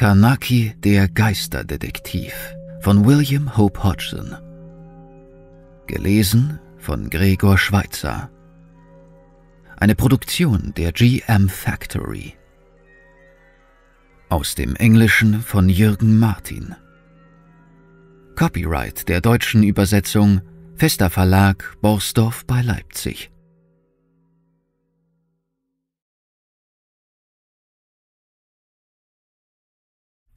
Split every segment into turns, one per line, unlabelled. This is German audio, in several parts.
Kanaki, der Geisterdetektiv von William Hope Hodgson. Gelesen von Gregor Schweitzer. Eine Produktion der GM Factory. Aus dem Englischen von Jürgen Martin. Copyright der deutschen Übersetzung Fester Verlag Borsdorf bei Leipzig.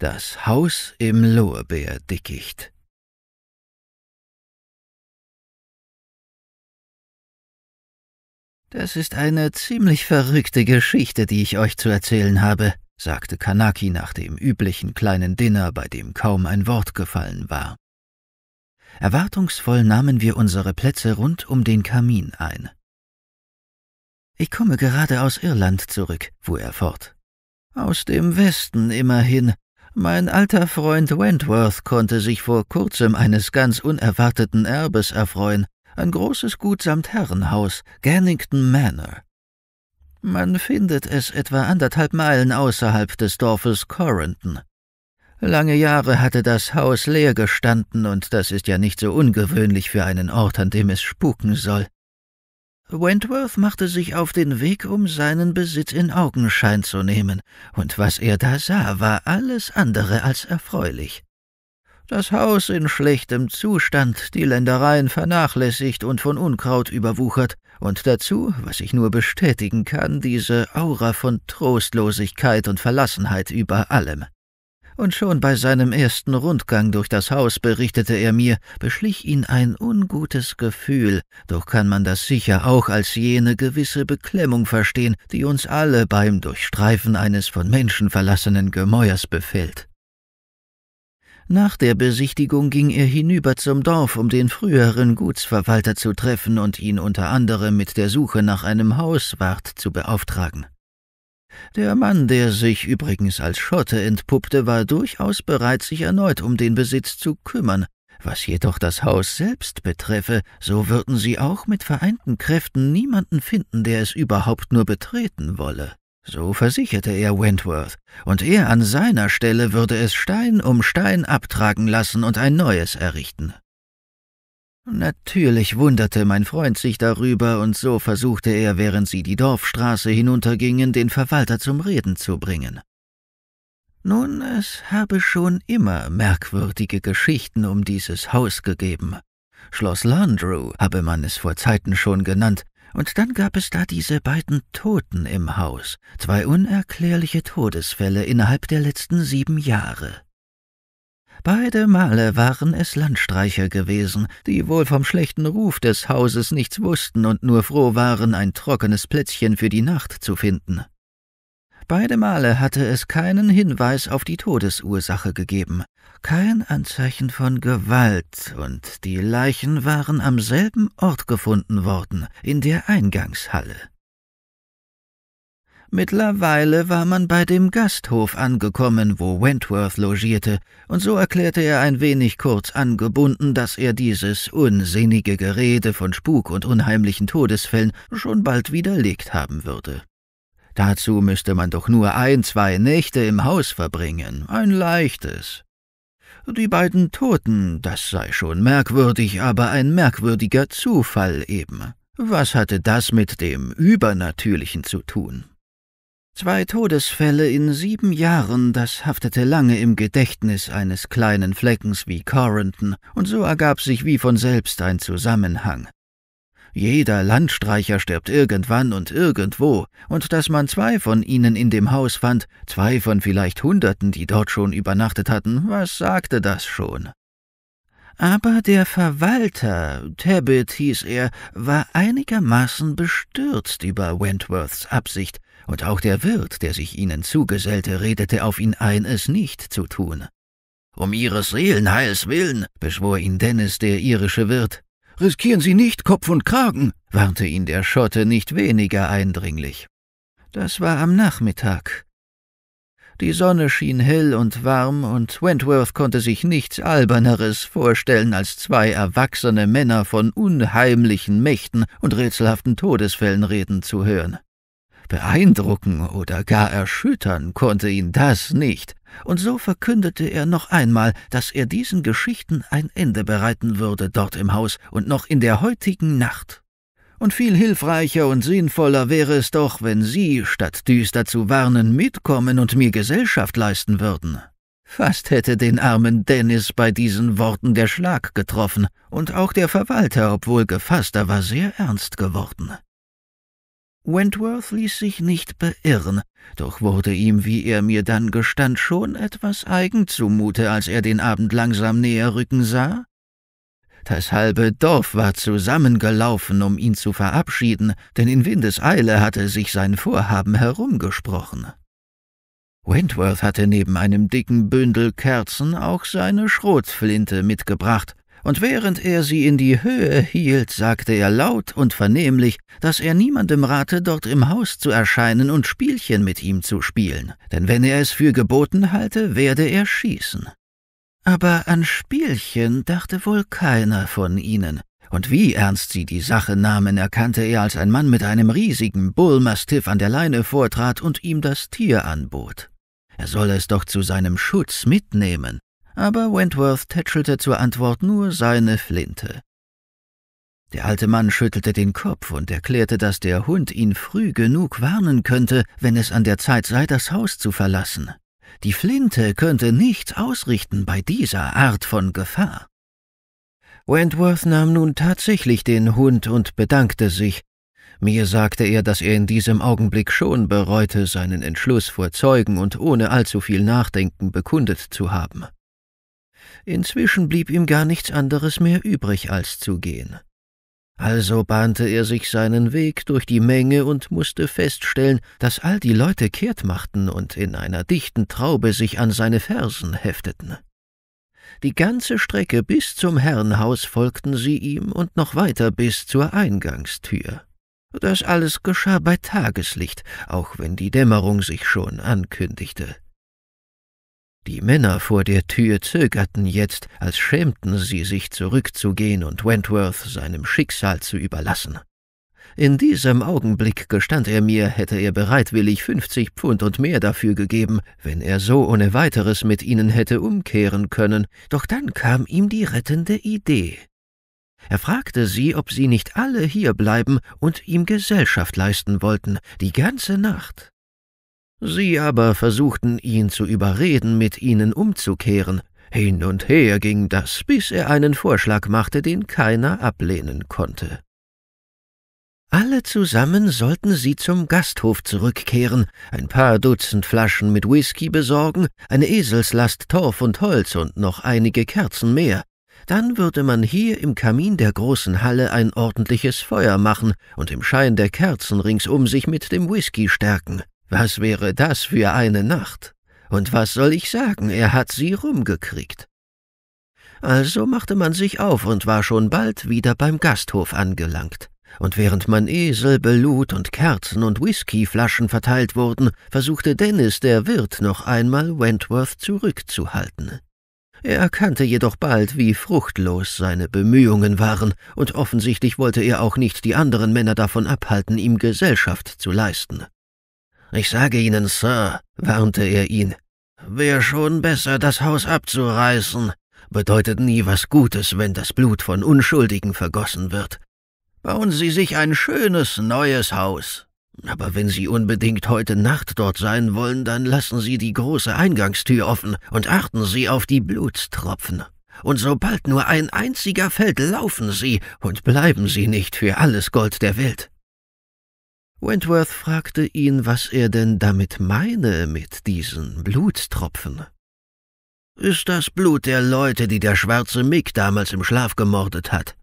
Das Haus im Lorbeerdickicht. Das ist eine ziemlich verrückte Geschichte, die ich euch zu erzählen habe, sagte Kanaki nach dem üblichen kleinen Dinner, bei dem kaum ein Wort gefallen war. Erwartungsvoll nahmen wir unsere Plätze rund um den Kamin ein. Ich komme gerade aus Irland zurück, fuhr er fort. Aus dem Westen immerhin, mein alter Freund Wentworth konnte sich vor kurzem eines ganz unerwarteten Erbes erfreuen, ein großes Gut samt Herrenhaus, Gannington Manor. Man findet es etwa anderthalb Meilen außerhalb des Dorfes Corrington. Lange Jahre hatte das Haus leer gestanden, und das ist ja nicht so ungewöhnlich für einen Ort, an dem es spuken soll. Wentworth machte sich auf den Weg, um seinen Besitz in Augenschein zu nehmen, und was er da sah, war alles andere als erfreulich. Das Haus in schlechtem Zustand, die Ländereien vernachlässigt und von Unkraut überwuchert, und dazu, was ich nur bestätigen kann, diese Aura von Trostlosigkeit und Verlassenheit über allem und schon bei seinem ersten Rundgang durch das Haus berichtete er mir, beschlich ihn ein ungutes Gefühl, doch kann man das sicher auch als jene gewisse Beklemmung verstehen, die uns alle beim Durchstreifen eines von Menschen verlassenen Gemäuers befällt. Nach der Besichtigung ging er hinüber zum Dorf, um den früheren Gutsverwalter zu treffen und ihn unter anderem mit der Suche nach einem Hauswart zu beauftragen. Der Mann, der sich übrigens als Schotte entpuppte, war durchaus bereit, sich erneut um den Besitz zu kümmern. Was jedoch das Haus selbst betreffe, so würden sie auch mit vereinten Kräften niemanden finden, der es überhaupt nur betreten wolle. So versicherte er Wentworth, und er an seiner Stelle würde es Stein um Stein abtragen lassen und ein neues errichten. Natürlich wunderte mein Freund sich darüber, und so versuchte er, während sie die Dorfstraße hinuntergingen, den Verwalter zum Reden zu bringen. Nun, es habe schon immer merkwürdige Geschichten um dieses Haus gegeben. Schloss Landrew habe man es vor Zeiten schon genannt, und dann gab es da diese beiden Toten im Haus, zwei unerklärliche Todesfälle innerhalb der letzten sieben Jahre. Beide Male waren es Landstreicher gewesen, die wohl vom schlechten Ruf des Hauses nichts wussten und nur froh waren, ein trockenes Plätzchen für die Nacht zu finden. Beide Male hatte es keinen Hinweis auf die Todesursache gegeben, kein Anzeichen von Gewalt, und die Leichen waren am selben Ort gefunden worden, in der Eingangshalle. Mittlerweile war man bei dem Gasthof angekommen, wo Wentworth logierte, und so erklärte er ein wenig kurz angebunden, dass er dieses unsinnige Gerede von Spuk und unheimlichen Todesfällen schon bald widerlegt haben würde. Dazu müsste man doch nur ein, zwei Nächte im Haus verbringen, ein leichtes. Die beiden Toten, das sei schon merkwürdig, aber ein merkwürdiger Zufall eben. Was hatte das mit dem Übernatürlichen zu tun? Zwei Todesfälle in sieben Jahren, das haftete lange im Gedächtnis eines kleinen Fleckens wie Corenton, und so ergab sich wie von selbst ein Zusammenhang. Jeder Landstreicher stirbt irgendwann und irgendwo, und dass man zwei von ihnen in dem Haus fand, zwei von vielleicht Hunderten, die dort schon übernachtet hatten, was sagte das schon? Aber der Verwalter, Tabbitt hieß er, war einigermaßen bestürzt über Wentworths Absicht, und auch der Wirt, der sich ihnen zugesellte, redete auf ihn ein, es nicht zu tun. Um ihres Seelenheils willen, beschwor ihn Dennis, der irische Wirt. Riskieren Sie nicht Kopf und Kragen, warnte ihn der Schotte nicht weniger eindringlich. Das war am Nachmittag. Die Sonne schien hell und warm, und Wentworth konnte sich nichts Alberneres vorstellen als zwei erwachsene Männer von unheimlichen Mächten und rätselhaften Todesfällen reden zu hören. Beeindrucken oder gar erschüttern konnte ihn das nicht, und so verkündete er noch einmal, dass er diesen Geschichten ein Ende bereiten würde dort im Haus und noch in der heutigen Nacht. Und viel hilfreicher und sinnvoller wäre es doch, wenn Sie, statt düster zu warnen, mitkommen und mir Gesellschaft leisten würden. Fast hätte den armen Dennis bei diesen Worten der Schlag getroffen, und auch der Verwalter, obwohl gefasster war, sehr ernst geworden. Wentworth ließ sich nicht beirren, doch wurde ihm, wie er mir dann gestand, schon etwas eigen zumute, als er den Abend langsam näher rücken sah. Das halbe Dorf war zusammengelaufen, um ihn zu verabschieden, denn in Windeseile hatte sich sein Vorhaben herumgesprochen. Wentworth hatte neben einem dicken Bündel Kerzen auch seine Schrotflinte mitgebracht, und während er sie in die Höhe hielt, sagte er laut und vernehmlich, dass er niemandem rate, dort im Haus zu erscheinen und Spielchen mit ihm zu spielen, denn wenn er es für geboten halte, werde er schießen. Aber an Spielchen dachte wohl keiner von ihnen, und wie ernst sie die Sache nahmen, erkannte er, als ein Mann mit einem riesigen Bullmastiff an der Leine vortrat und ihm das Tier anbot. Er solle es doch zu seinem Schutz mitnehmen, aber Wentworth tätschelte zur Antwort nur seine Flinte. Der alte Mann schüttelte den Kopf und erklärte, dass der Hund ihn früh genug warnen könnte, wenn es an der Zeit sei, das Haus zu verlassen. Die Flinte könnte nichts ausrichten bei dieser Art von Gefahr. Wentworth nahm nun tatsächlich den Hund und bedankte sich. Mir sagte er, dass er in diesem Augenblick schon bereute, seinen Entschluss vor Zeugen und ohne allzu viel Nachdenken bekundet zu haben. Inzwischen blieb ihm gar nichts anderes mehr übrig, als zu gehen. Also bahnte er sich seinen Weg durch die Menge und musste feststellen, dass all die Leute kehrt machten und in einer dichten Traube sich an seine Fersen hefteten. Die ganze Strecke bis zum Herrenhaus folgten sie ihm und noch weiter bis zur Eingangstür. Das alles geschah bei Tageslicht, auch wenn die Dämmerung sich schon ankündigte. Die Männer vor der Tür zögerten jetzt, als schämten sie sich zurückzugehen und Wentworth seinem Schicksal zu überlassen. In diesem Augenblick gestand er mir, hätte er bereitwillig fünfzig Pfund und mehr dafür gegeben, wenn er so ohne weiteres mit ihnen hätte umkehren können, doch dann kam ihm die rettende Idee. Er fragte sie, ob sie nicht alle hier bleiben und ihm Gesellschaft leisten wollten, die ganze Nacht. Sie aber versuchten ihn zu überreden, mit ihnen umzukehren. Hin und her ging das, bis er einen Vorschlag machte, den keiner ablehnen konnte. Alle zusammen sollten sie zum Gasthof zurückkehren, ein paar Dutzend Flaschen mit Whisky besorgen, eine Eselslast Torf und Holz und noch einige Kerzen mehr. Dann würde man hier im Kamin der großen Halle ein ordentliches Feuer machen und im Schein der Kerzen ringsum sich mit dem Whisky stärken. Was wäre das für eine Nacht? Und was soll ich sagen, er hat sie rumgekriegt. Also machte man sich auf und war schon bald wieder beim Gasthof angelangt. Und während man Esel, Belut und Kerzen und Whiskyflaschen verteilt wurden, versuchte Dennis, der Wirt, noch einmal Wentworth zurückzuhalten. Er erkannte jedoch bald, wie fruchtlos seine Bemühungen waren, und offensichtlich wollte er auch nicht die anderen Männer davon abhalten, ihm Gesellschaft zu leisten. Ich sage Ihnen, Sir, warnte er ihn, wäre schon besser, das Haus abzureißen. Bedeutet nie was Gutes, wenn das Blut von Unschuldigen vergossen wird. Bauen Sie sich ein schönes neues Haus. Aber wenn Sie unbedingt heute Nacht dort sein wollen, dann lassen Sie die große Eingangstür offen und achten Sie auf die Blutstropfen. Und sobald nur ein einziger fällt, laufen Sie und bleiben Sie nicht für alles Gold der Welt. Wentworth fragte ihn, was er denn damit meine mit diesen Blutstropfen. »Ist das Blut der Leute, die der schwarze Mick damals im Schlaf gemordet hat.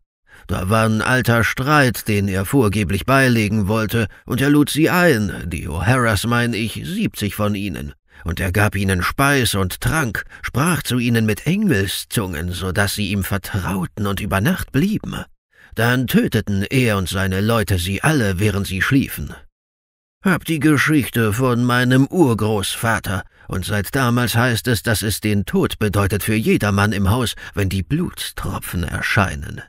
Da war ein alter Streit, den er vorgeblich beilegen wollte, und er lud sie ein, die O'Harras mein ich, siebzig von ihnen. Und er gab ihnen Speis und Trank, sprach zu ihnen mit Engelszungen, so daß sie ihm vertrauten und über Nacht blieben.« dann töteten er und seine Leute sie alle, während sie schliefen. Hab die Geschichte von meinem Urgroßvater, und seit damals heißt es, dass es den Tod bedeutet für jedermann im Haus, wenn die Blutstropfen erscheinen.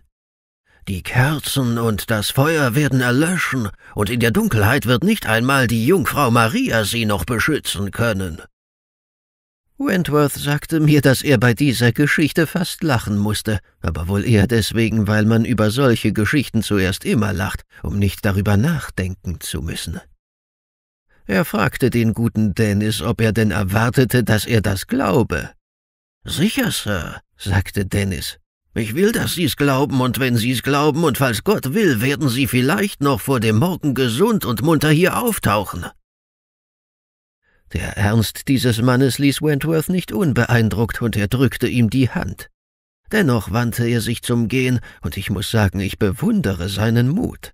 Die Kerzen und das Feuer werden erlöschen, und in der Dunkelheit wird nicht einmal die Jungfrau Maria sie noch beschützen können. Wentworth sagte mir, dass er bei dieser Geschichte fast lachen musste, aber wohl eher deswegen, weil man über solche Geschichten zuerst immer lacht, um nicht darüber nachdenken zu müssen. Er fragte den guten Dennis, ob er denn erwartete, dass er das glaube. Sicher, Sir, sagte Dennis. Ich will, dass Sie's glauben, und wenn Sie's glauben, und falls Gott will, werden Sie vielleicht noch vor dem Morgen gesund und munter hier auftauchen. Der Ernst dieses Mannes ließ Wentworth nicht unbeeindruckt, und er drückte ihm die Hand. Dennoch wandte er sich zum Gehen, und ich muss sagen, ich bewundere seinen Mut.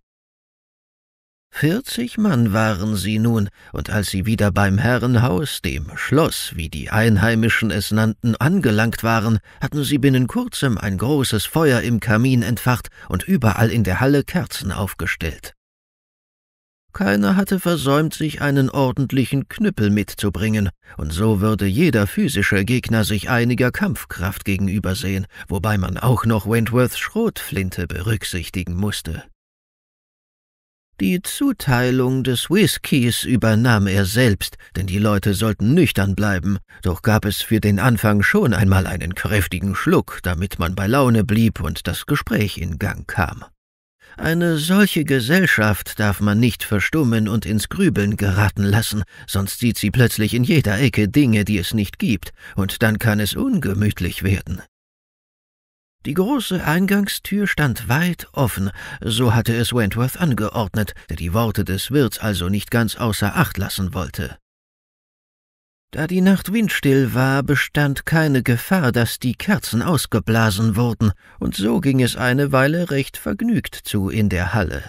Vierzig Mann waren sie nun, und als sie wieder beim Herrenhaus, dem Schloss, wie die Einheimischen es nannten, angelangt waren, hatten sie binnen kurzem ein großes Feuer im Kamin entfacht und überall in der Halle Kerzen aufgestellt. Keiner hatte versäumt, sich einen ordentlichen Knüppel mitzubringen, und so würde jeder physische Gegner sich einiger Kampfkraft gegenübersehen, wobei man auch noch Wentworths Schrotflinte berücksichtigen musste. Die Zuteilung des Whiskys übernahm er selbst, denn die Leute sollten nüchtern bleiben, doch gab es für den Anfang schon einmal einen kräftigen Schluck, damit man bei Laune blieb und das Gespräch in Gang kam. Eine solche Gesellschaft darf man nicht verstummen und ins Grübeln geraten lassen, sonst sieht sie plötzlich in jeder Ecke Dinge, die es nicht gibt, und dann kann es ungemütlich werden. Die große Eingangstür stand weit offen, so hatte es Wentworth angeordnet, der die Worte des Wirts also nicht ganz außer Acht lassen wollte. Da die Nacht windstill war, bestand keine Gefahr, dass die Kerzen ausgeblasen wurden, und so ging es eine Weile recht vergnügt zu in der Halle.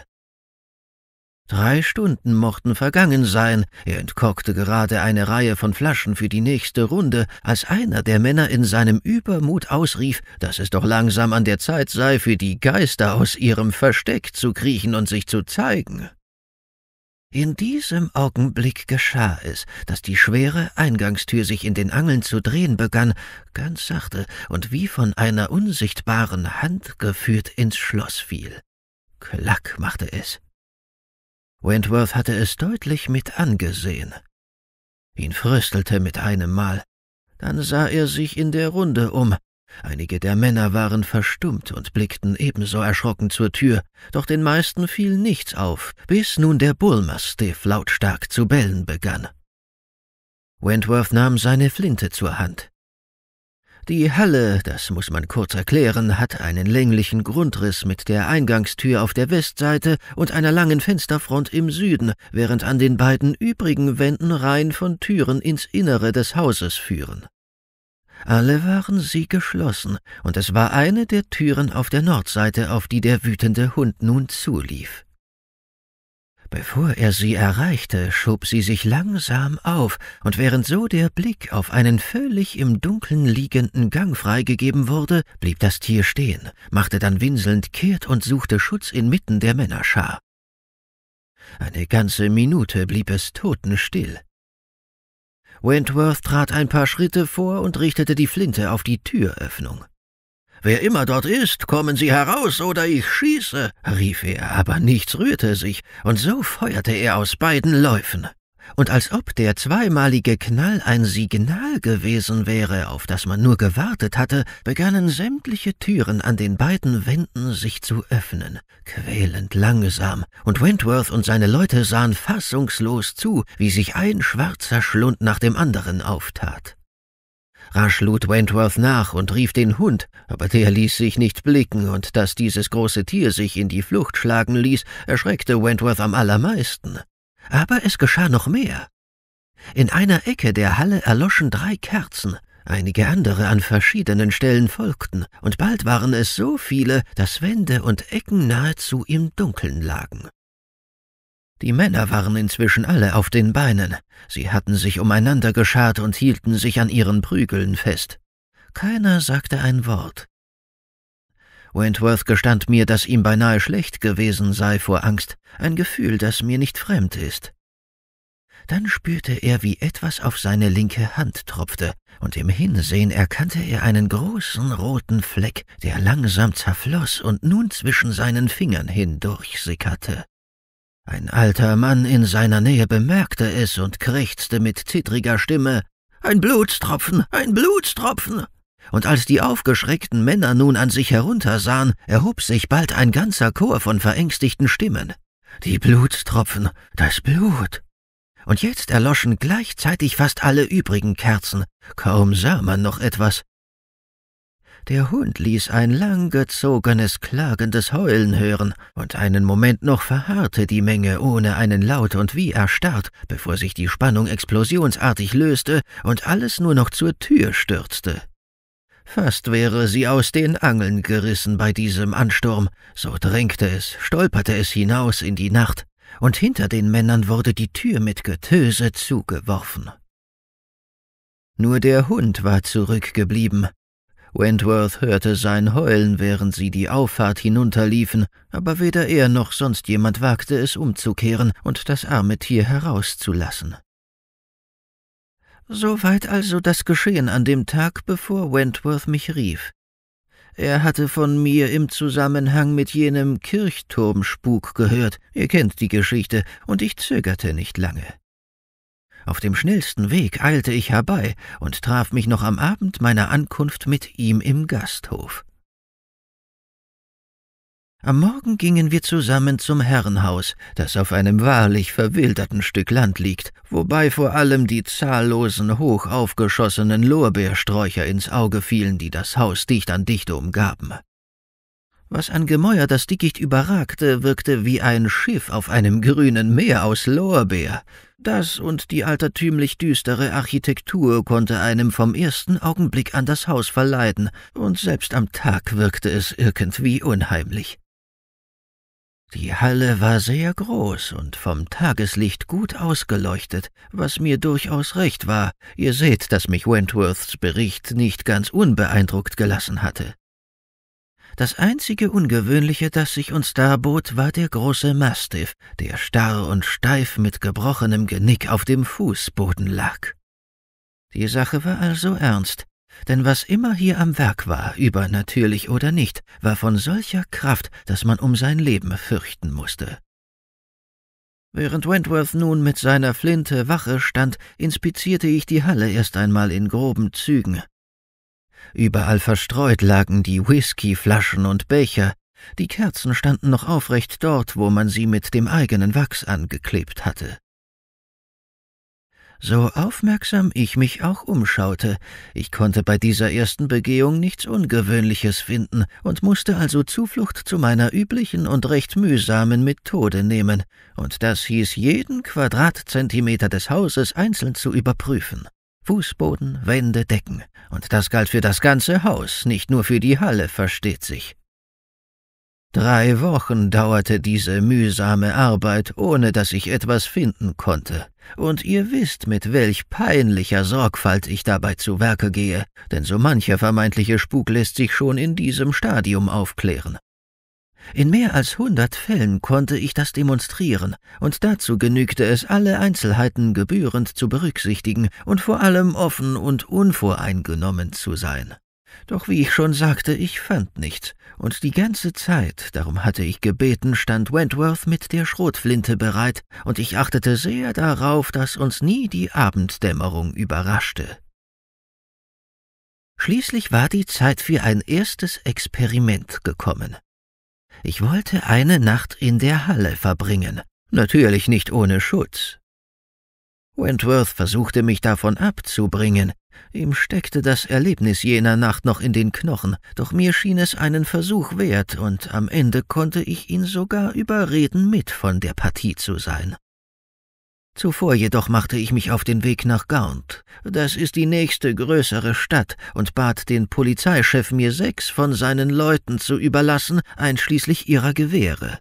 Drei Stunden mochten vergangen sein, er entkorkte gerade eine Reihe von Flaschen für die nächste Runde, als einer der Männer in seinem Übermut ausrief, dass es doch langsam an der Zeit sei, für die Geister aus ihrem Versteck zu kriechen und sich zu zeigen. In diesem Augenblick geschah es, dass die schwere Eingangstür sich in den Angeln zu drehen begann, ganz sachte und wie von einer unsichtbaren Hand geführt ins Schloss fiel. Klack machte es. Wentworth hatte es deutlich mit angesehen. Ihn fröstelte mit einem Mal. Dann sah er sich in der Runde um. Einige der Männer waren verstummt und blickten ebenso erschrocken zur Tür, doch den meisten fiel nichts auf, bis nun der Bullmastiff lautstark zu bellen begann. Wentworth nahm seine Flinte zur Hand. Die Halle, das muss man kurz erklären, hat einen länglichen Grundriss mit der Eingangstür auf der Westseite und einer langen Fensterfront im Süden, während an den beiden übrigen Wänden Reihen von Türen ins Innere des Hauses führen. Alle waren sie geschlossen, und es war eine der Türen auf der Nordseite, auf die der wütende Hund nun zulief. Bevor er sie erreichte, schob sie sich langsam auf, und während so der Blick auf einen völlig im Dunkeln liegenden Gang freigegeben wurde, blieb das Tier stehen, machte dann winselnd kehrt und suchte Schutz inmitten der Männerschar. Eine ganze Minute blieb es totenstill, Wentworth trat ein paar Schritte vor und richtete die Flinte auf die Türöffnung. Wer immer dort ist, kommen Sie heraus oder ich schieße, rief er, aber nichts rührte sich, und so feuerte er aus beiden Läufen und als ob der zweimalige Knall ein Signal gewesen wäre, auf das man nur gewartet hatte, begannen sämtliche Türen an den beiden Wänden sich zu öffnen, quälend langsam, und Wentworth und seine Leute sahen fassungslos zu, wie sich ein schwarzer Schlund nach dem anderen auftat. Rasch lud Wentworth nach und rief den Hund, aber der ließ sich nicht blicken, und dass dieses große Tier sich in die Flucht schlagen ließ, erschreckte Wentworth am allermeisten. Aber es geschah noch mehr. In einer Ecke der Halle erloschen drei Kerzen, einige andere an verschiedenen Stellen folgten, und bald waren es so viele, dass Wände und Ecken nahezu im Dunkeln lagen. Die Männer waren inzwischen alle auf den Beinen, sie hatten sich umeinander geschart und hielten sich an ihren Prügeln fest. Keiner sagte ein Wort, Wentworth gestand mir, dass ihm beinahe schlecht gewesen sei vor Angst, ein Gefühl, das mir nicht fremd ist. Dann spürte er, wie etwas auf seine linke Hand tropfte, und im Hinsehen erkannte er einen großen roten Fleck, der langsam zerfloß und nun zwischen seinen Fingern hindurchsickerte. Ein alter Mann in seiner Nähe bemerkte es und krächzte mit zittriger Stimme Ein Blutstropfen, ein Blutstropfen und als die aufgeschreckten Männer nun an sich heruntersahen, erhob sich bald ein ganzer Chor von verängstigten Stimmen. Die Blutstropfen, das Blut. Und jetzt erloschen gleichzeitig fast alle übrigen Kerzen, kaum sah man noch etwas. Der Hund ließ ein langgezogenes, klagendes Heulen hören, und einen Moment noch verharrte die Menge ohne einen Laut und wie erstarrt, bevor sich die Spannung explosionsartig löste und alles nur noch zur Tür stürzte. Fast wäre sie aus den Angeln gerissen bei diesem Ansturm, so drängte es, stolperte es hinaus in die Nacht, und hinter den Männern wurde die Tür mit Getöse zugeworfen. Nur der Hund war zurückgeblieben. Wentworth hörte sein Heulen, während sie die Auffahrt hinunterliefen, aber weder er noch sonst jemand wagte es umzukehren und das arme Tier herauszulassen. Soweit also das Geschehen an dem Tag, bevor Wentworth mich rief. Er hatte von mir im Zusammenhang mit jenem Kirchturmspuk gehört, ihr kennt die Geschichte, und ich zögerte nicht lange. Auf dem schnellsten Weg eilte ich herbei und traf mich noch am Abend meiner Ankunft mit ihm im Gasthof. Am Morgen gingen wir zusammen zum Herrenhaus, das auf einem wahrlich verwilderten Stück Land liegt, wobei vor allem die zahllosen, hoch aufgeschossenen Lorbeersträucher ins Auge fielen, die das Haus dicht an dicht umgaben. Was an Gemäuer das Dickicht überragte, wirkte wie ein Schiff auf einem grünen Meer aus Lorbeer. Das und die altertümlich düstere Architektur konnte einem vom ersten Augenblick an das Haus verleiden, und selbst am Tag wirkte es irgendwie unheimlich. Die Halle war sehr groß und vom Tageslicht gut ausgeleuchtet, was mir durchaus recht war. Ihr seht, dass mich Wentworths Bericht nicht ganz unbeeindruckt gelassen hatte. Das einzige Ungewöhnliche, das sich uns darbot, war der große Mastiff, der starr und steif mit gebrochenem Genick auf dem Fußboden lag. Die Sache war also ernst, denn was immer hier am Werk war, übernatürlich oder nicht, war von solcher Kraft, dass man um sein Leben fürchten musste. Während Wentworth nun mit seiner Flinte Wache stand, inspizierte ich die Halle erst einmal in groben Zügen. Überall verstreut lagen die Whiskyflaschen und Becher, die Kerzen standen noch aufrecht dort, wo man sie mit dem eigenen Wachs angeklebt hatte. So aufmerksam ich mich auch umschaute, ich konnte bei dieser ersten Begehung nichts Ungewöhnliches finden und musste also Zuflucht zu meiner üblichen und recht mühsamen Methode nehmen, und das hieß jeden Quadratzentimeter des Hauses einzeln zu überprüfen. Fußboden, Wände, Decken. Und das galt für das ganze Haus, nicht nur für die Halle, versteht sich. Drei Wochen dauerte diese mühsame Arbeit, ohne dass ich etwas finden konnte. Und ihr wisst, mit welch peinlicher Sorgfalt ich dabei zu Werke gehe, denn so mancher vermeintliche Spuk lässt sich schon in diesem Stadium aufklären. In mehr als hundert Fällen konnte ich das demonstrieren, und dazu genügte es, alle Einzelheiten gebührend zu berücksichtigen und vor allem offen und unvoreingenommen zu sein. Doch wie ich schon sagte, ich fand nichts, und die ganze Zeit, darum hatte ich gebeten, stand Wentworth mit der Schrotflinte bereit, und ich achtete sehr darauf, dass uns nie die Abenddämmerung überraschte. Schließlich war die Zeit für ein erstes Experiment gekommen. Ich wollte eine Nacht in der Halle verbringen, natürlich nicht ohne Schutz. Wentworth versuchte mich davon abzubringen. Ihm steckte das Erlebnis jener Nacht noch in den Knochen, doch mir schien es einen Versuch wert, und am Ende konnte ich ihn sogar überreden, mit von der Partie zu sein. Zuvor jedoch machte ich mich auf den Weg nach Gaunt, das ist die nächste größere Stadt, und bat den Polizeichef, mir sechs von seinen Leuten zu überlassen, einschließlich ihrer Gewehre.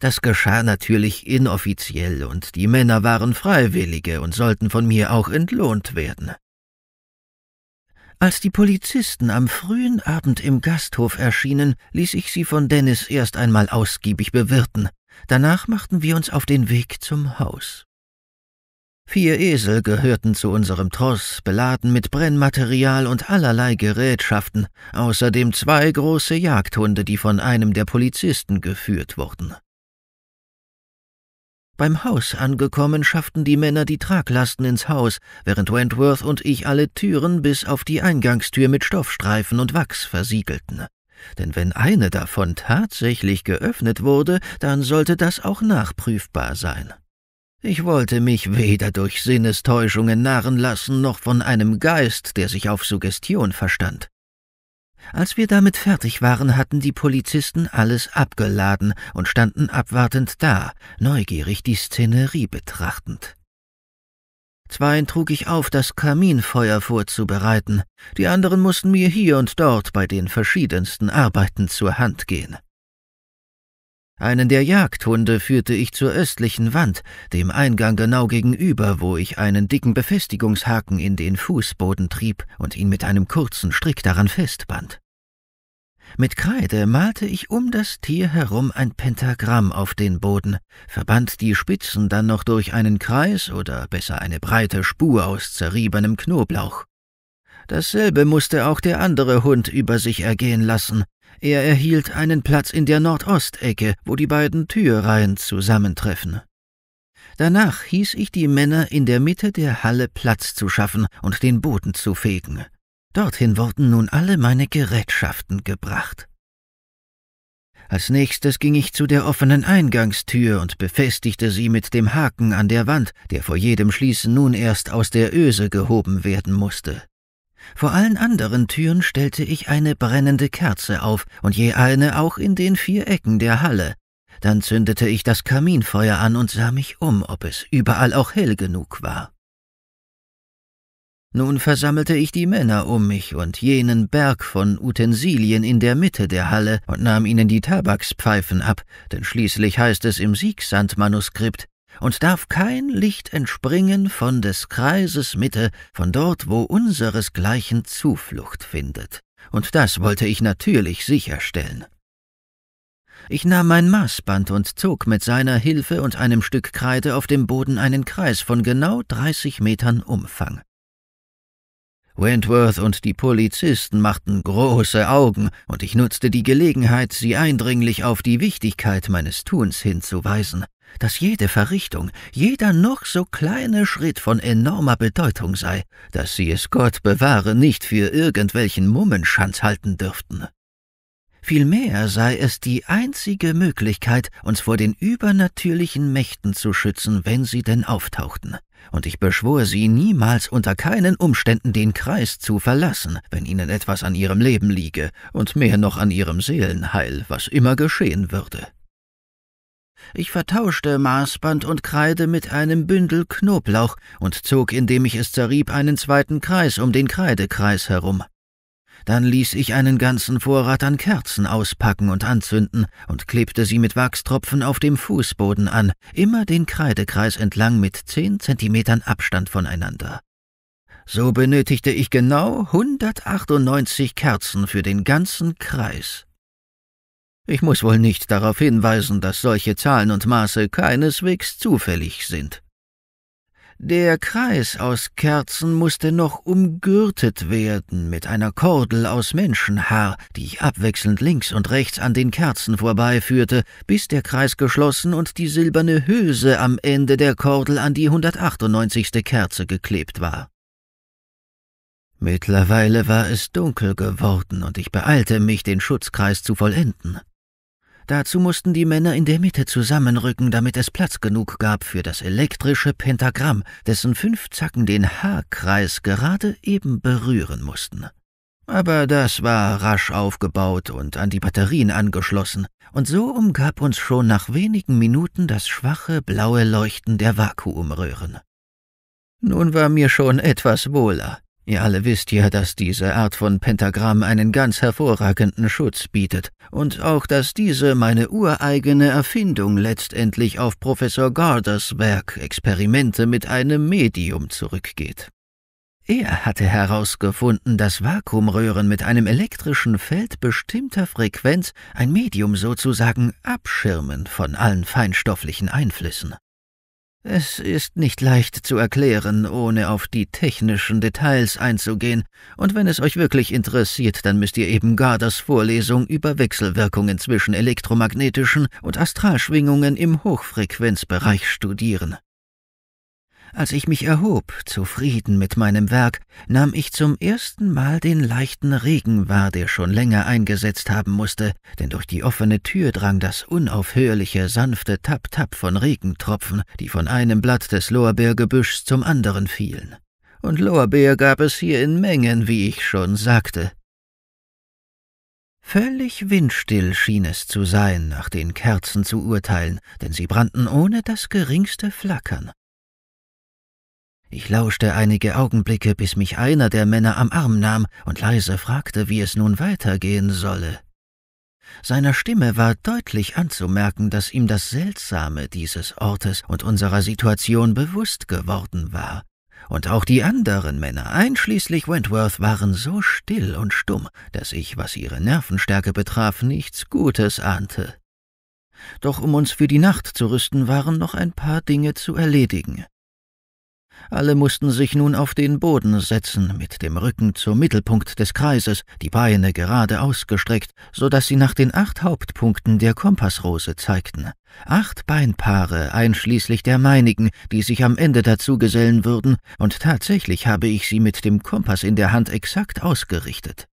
Das geschah natürlich inoffiziell, und die Männer waren Freiwillige und sollten von mir auch entlohnt werden. Als die Polizisten am frühen Abend im Gasthof erschienen, ließ ich sie von Dennis erst einmal ausgiebig bewirten. Danach machten wir uns auf den Weg zum Haus. Vier Esel gehörten zu unserem Tross, beladen mit Brennmaterial und allerlei Gerätschaften, außerdem zwei große Jagdhunde, die von einem der Polizisten geführt wurden. Beim Haus angekommen, schafften die Männer die Traglasten ins Haus, während Wentworth und ich alle Türen bis auf die Eingangstür mit Stoffstreifen und Wachs versiegelten. Denn wenn eine davon tatsächlich geöffnet wurde, dann sollte das auch nachprüfbar sein. Ich wollte mich weder durch Sinnestäuschungen narren lassen noch von einem Geist, der sich auf Suggestion verstand. Als wir damit fertig waren, hatten die Polizisten alles abgeladen und standen abwartend da, neugierig die Szenerie betrachtend. Zweien trug ich auf, das Kaminfeuer vorzubereiten, die anderen mussten mir hier und dort bei den verschiedensten Arbeiten zur Hand gehen. Einen der Jagdhunde führte ich zur östlichen Wand, dem Eingang genau gegenüber, wo ich einen dicken Befestigungshaken in den Fußboden trieb und ihn mit einem kurzen Strick daran festband. Mit Kreide malte ich um das Tier herum ein Pentagramm auf den Boden, verband die Spitzen dann noch durch einen Kreis oder besser eine breite Spur aus zerriebenem Knoblauch. Dasselbe musste auch der andere Hund über sich ergehen lassen, er erhielt einen Platz in der Nordostecke, wo die beiden Türreihen zusammentreffen. Danach hieß ich die Männer in der Mitte der Halle Platz zu schaffen und den Boden zu fegen. Dorthin wurden nun alle meine Gerätschaften gebracht. Als nächstes ging ich zu der offenen Eingangstür und befestigte sie mit dem Haken an der Wand, der vor jedem Schließen nun erst aus der Öse gehoben werden musste. Vor allen anderen Türen stellte ich eine brennende Kerze auf und je eine auch in den vier Ecken der Halle. Dann zündete ich das Kaminfeuer an und sah mich um, ob es überall auch hell genug war. Nun versammelte ich die Männer um mich und jenen Berg von Utensilien in der Mitte der Halle und nahm ihnen die Tabakspfeifen ab, denn schließlich heißt es im Siegsandmanuskript, und darf kein Licht entspringen von des Kreises Mitte, von dort, wo unseresgleichen Zuflucht findet. Und das wollte ich natürlich sicherstellen. Ich nahm mein Maßband und zog mit seiner Hilfe und einem Stück Kreide auf dem Boden einen Kreis von genau 30 Metern Umfang. Wentworth und die Polizisten machten große Augen, und ich nutzte die Gelegenheit, sie eindringlich auf die Wichtigkeit meines Tuns hinzuweisen dass jede Verrichtung, jeder noch so kleine Schritt von enormer Bedeutung sei, dass sie es Gott bewahre nicht für irgendwelchen Mummenschanz halten dürften. Vielmehr sei es die einzige Möglichkeit, uns vor den übernatürlichen Mächten zu schützen, wenn sie denn auftauchten. Und ich beschwor sie, niemals unter keinen Umständen den Kreis zu verlassen, wenn ihnen etwas an ihrem Leben liege, und mehr noch an ihrem Seelenheil, was immer geschehen würde. Ich vertauschte Maßband und Kreide mit einem Bündel Knoblauch und zog, indem ich es zerrieb, einen zweiten Kreis um den Kreidekreis herum. Dann ließ ich einen ganzen Vorrat an Kerzen auspacken und anzünden und klebte sie mit Wachstropfen auf dem Fußboden an, immer den Kreidekreis entlang mit zehn Zentimetern Abstand voneinander. So benötigte ich genau 198 Kerzen für den ganzen Kreis. Ich muss wohl nicht darauf hinweisen, dass solche Zahlen und Maße keineswegs zufällig sind. Der Kreis aus Kerzen musste noch umgürtet werden mit einer Kordel aus Menschenhaar, die ich abwechselnd links und rechts an den Kerzen vorbeiführte, bis der Kreis geschlossen und die silberne Hülse am Ende der Kordel an die 198. Kerze geklebt war. Mittlerweile war es dunkel geworden und ich beeilte mich, den Schutzkreis zu vollenden. Dazu mussten die Männer in der Mitte zusammenrücken, damit es Platz genug gab für das elektrische Pentagramm, dessen fünf Zacken den Haarkreis gerade eben berühren mussten. Aber das war rasch aufgebaut und an die Batterien angeschlossen, und so umgab uns schon nach wenigen Minuten das schwache blaue Leuchten der Vakuumröhren. Nun war mir schon etwas wohler. Ihr alle wisst ja, dass diese Art von Pentagramm einen ganz hervorragenden Schutz bietet und auch, dass diese meine ureigene Erfindung letztendlich auf Professor Garders Werk Experimente mit einem Medium zurückgeht. Er hatte herausgefunden, dass Vakuumröhren mit einem elektrischen Feld bestimmter Frequenz ein Medium sozusagen abschirmen von allen feinstofflichen Einflüssen. Es ist nicht leicht zu erklären, ohne auf die technischen Details einzugehen, und wenn es euch wirklich interessiert, dann müsst ihr eben Garders Vorlesung über Wechselwirkungen zwischen elektromagnetischen und Astralschwingungen im Hochfrequenzbereich studieren. Als ich mich erhob, zufrieden mit meinem Werk, nahm ich zum ersten Mal den leichten Regen wahr, der schon länger eingesetzt haben musste, denn durch die offene Tür drang das unaufhörliche, sanfte Tapp-Tapp von Regentropfen, die von einem Blatt des Lorbeergebüschs zum anderen fielen. Und Lorbeer gab es hier in Mengen, wie ich schon sagte. Völlig windstill schien es zu sein, nach den Kerzen zu urteilen, denn sie brannten ohne das geringste Flackern, ich lauschte einige Augenblicke, bis mich einer der Männer am Arm nahm und leise fragte, wie es nun weitergehen solle. Seiner Stimme war deutlich anzumerken, dass ihm das Seltsame dieses Ortes und unserer Situation bewusst geworden war. Und auch die anderen Männer, einschließlich Wentworth, waren so still und stumm, dass ich, was ihre Nervenstärke betraf, nichts Gutes ahnte. Doch um uns für die Nacht zu rüsten, waren noch ein paar Dinge zu erledigen. Alle mussten sich nun auf den Boden setzen, mit dem Rücken zum Mittelpunkt des Kreises, die Beine gerade ausgestreckt, so dass sie nach den acht Hauptpunkten der Kompassrose zeigten. Acht Beinpaare, einschließlich der meinigen, die sich am Ende dazu gesellen würden, und tatsächlich habe ich sie mit dem Kompass in der Hand exakt ausgerichtet.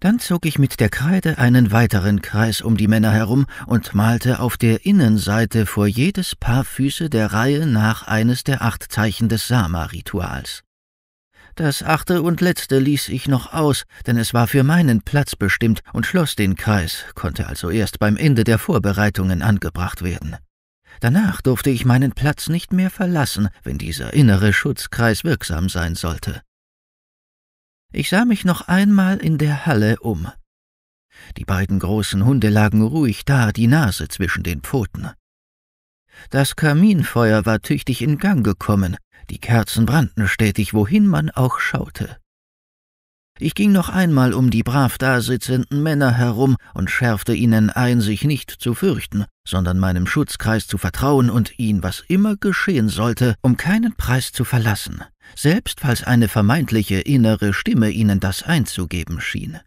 Dann zog ich mit der Kreide einen weiteren Kreis um die Männer herum und malte auf der Innenseite vor jedes Paar Füße der Reihe nach eines der acht Zeichen des Sama-Rituals. Das achte und letzte ließ ich noch aus, denn es war für meinen Platz bestimmt und schloss den Kreis, konnte also erst beim Ende der Vorbereitungen angebracht werden. Danach durfte ich meinen Platz nicht mehr verlassen, wenn dieser innere Schutzkreis wirksam sein sollte. Ich sah mich noch einmal in der Halle um. Die beiden großen Hunde lagen ruhig da, die Nase zwischen den Pfoten. Das Kaminfeuer war tüchtig in Gang gekommen, die Kerzen brannten stetig, wohin man auch schaute. Ich ging noch einmal um die brav dasitzenden Männer herum und schärfte ihnen ein, sich nicht zu fürchten, sondern meinem Schutzkreis zu vertrauen und ihn, was immer geschehen sollte, um keinen Preis zu verlassen selbst falls eine vermeintliche innere Stimme ihnen das einzugeben schien.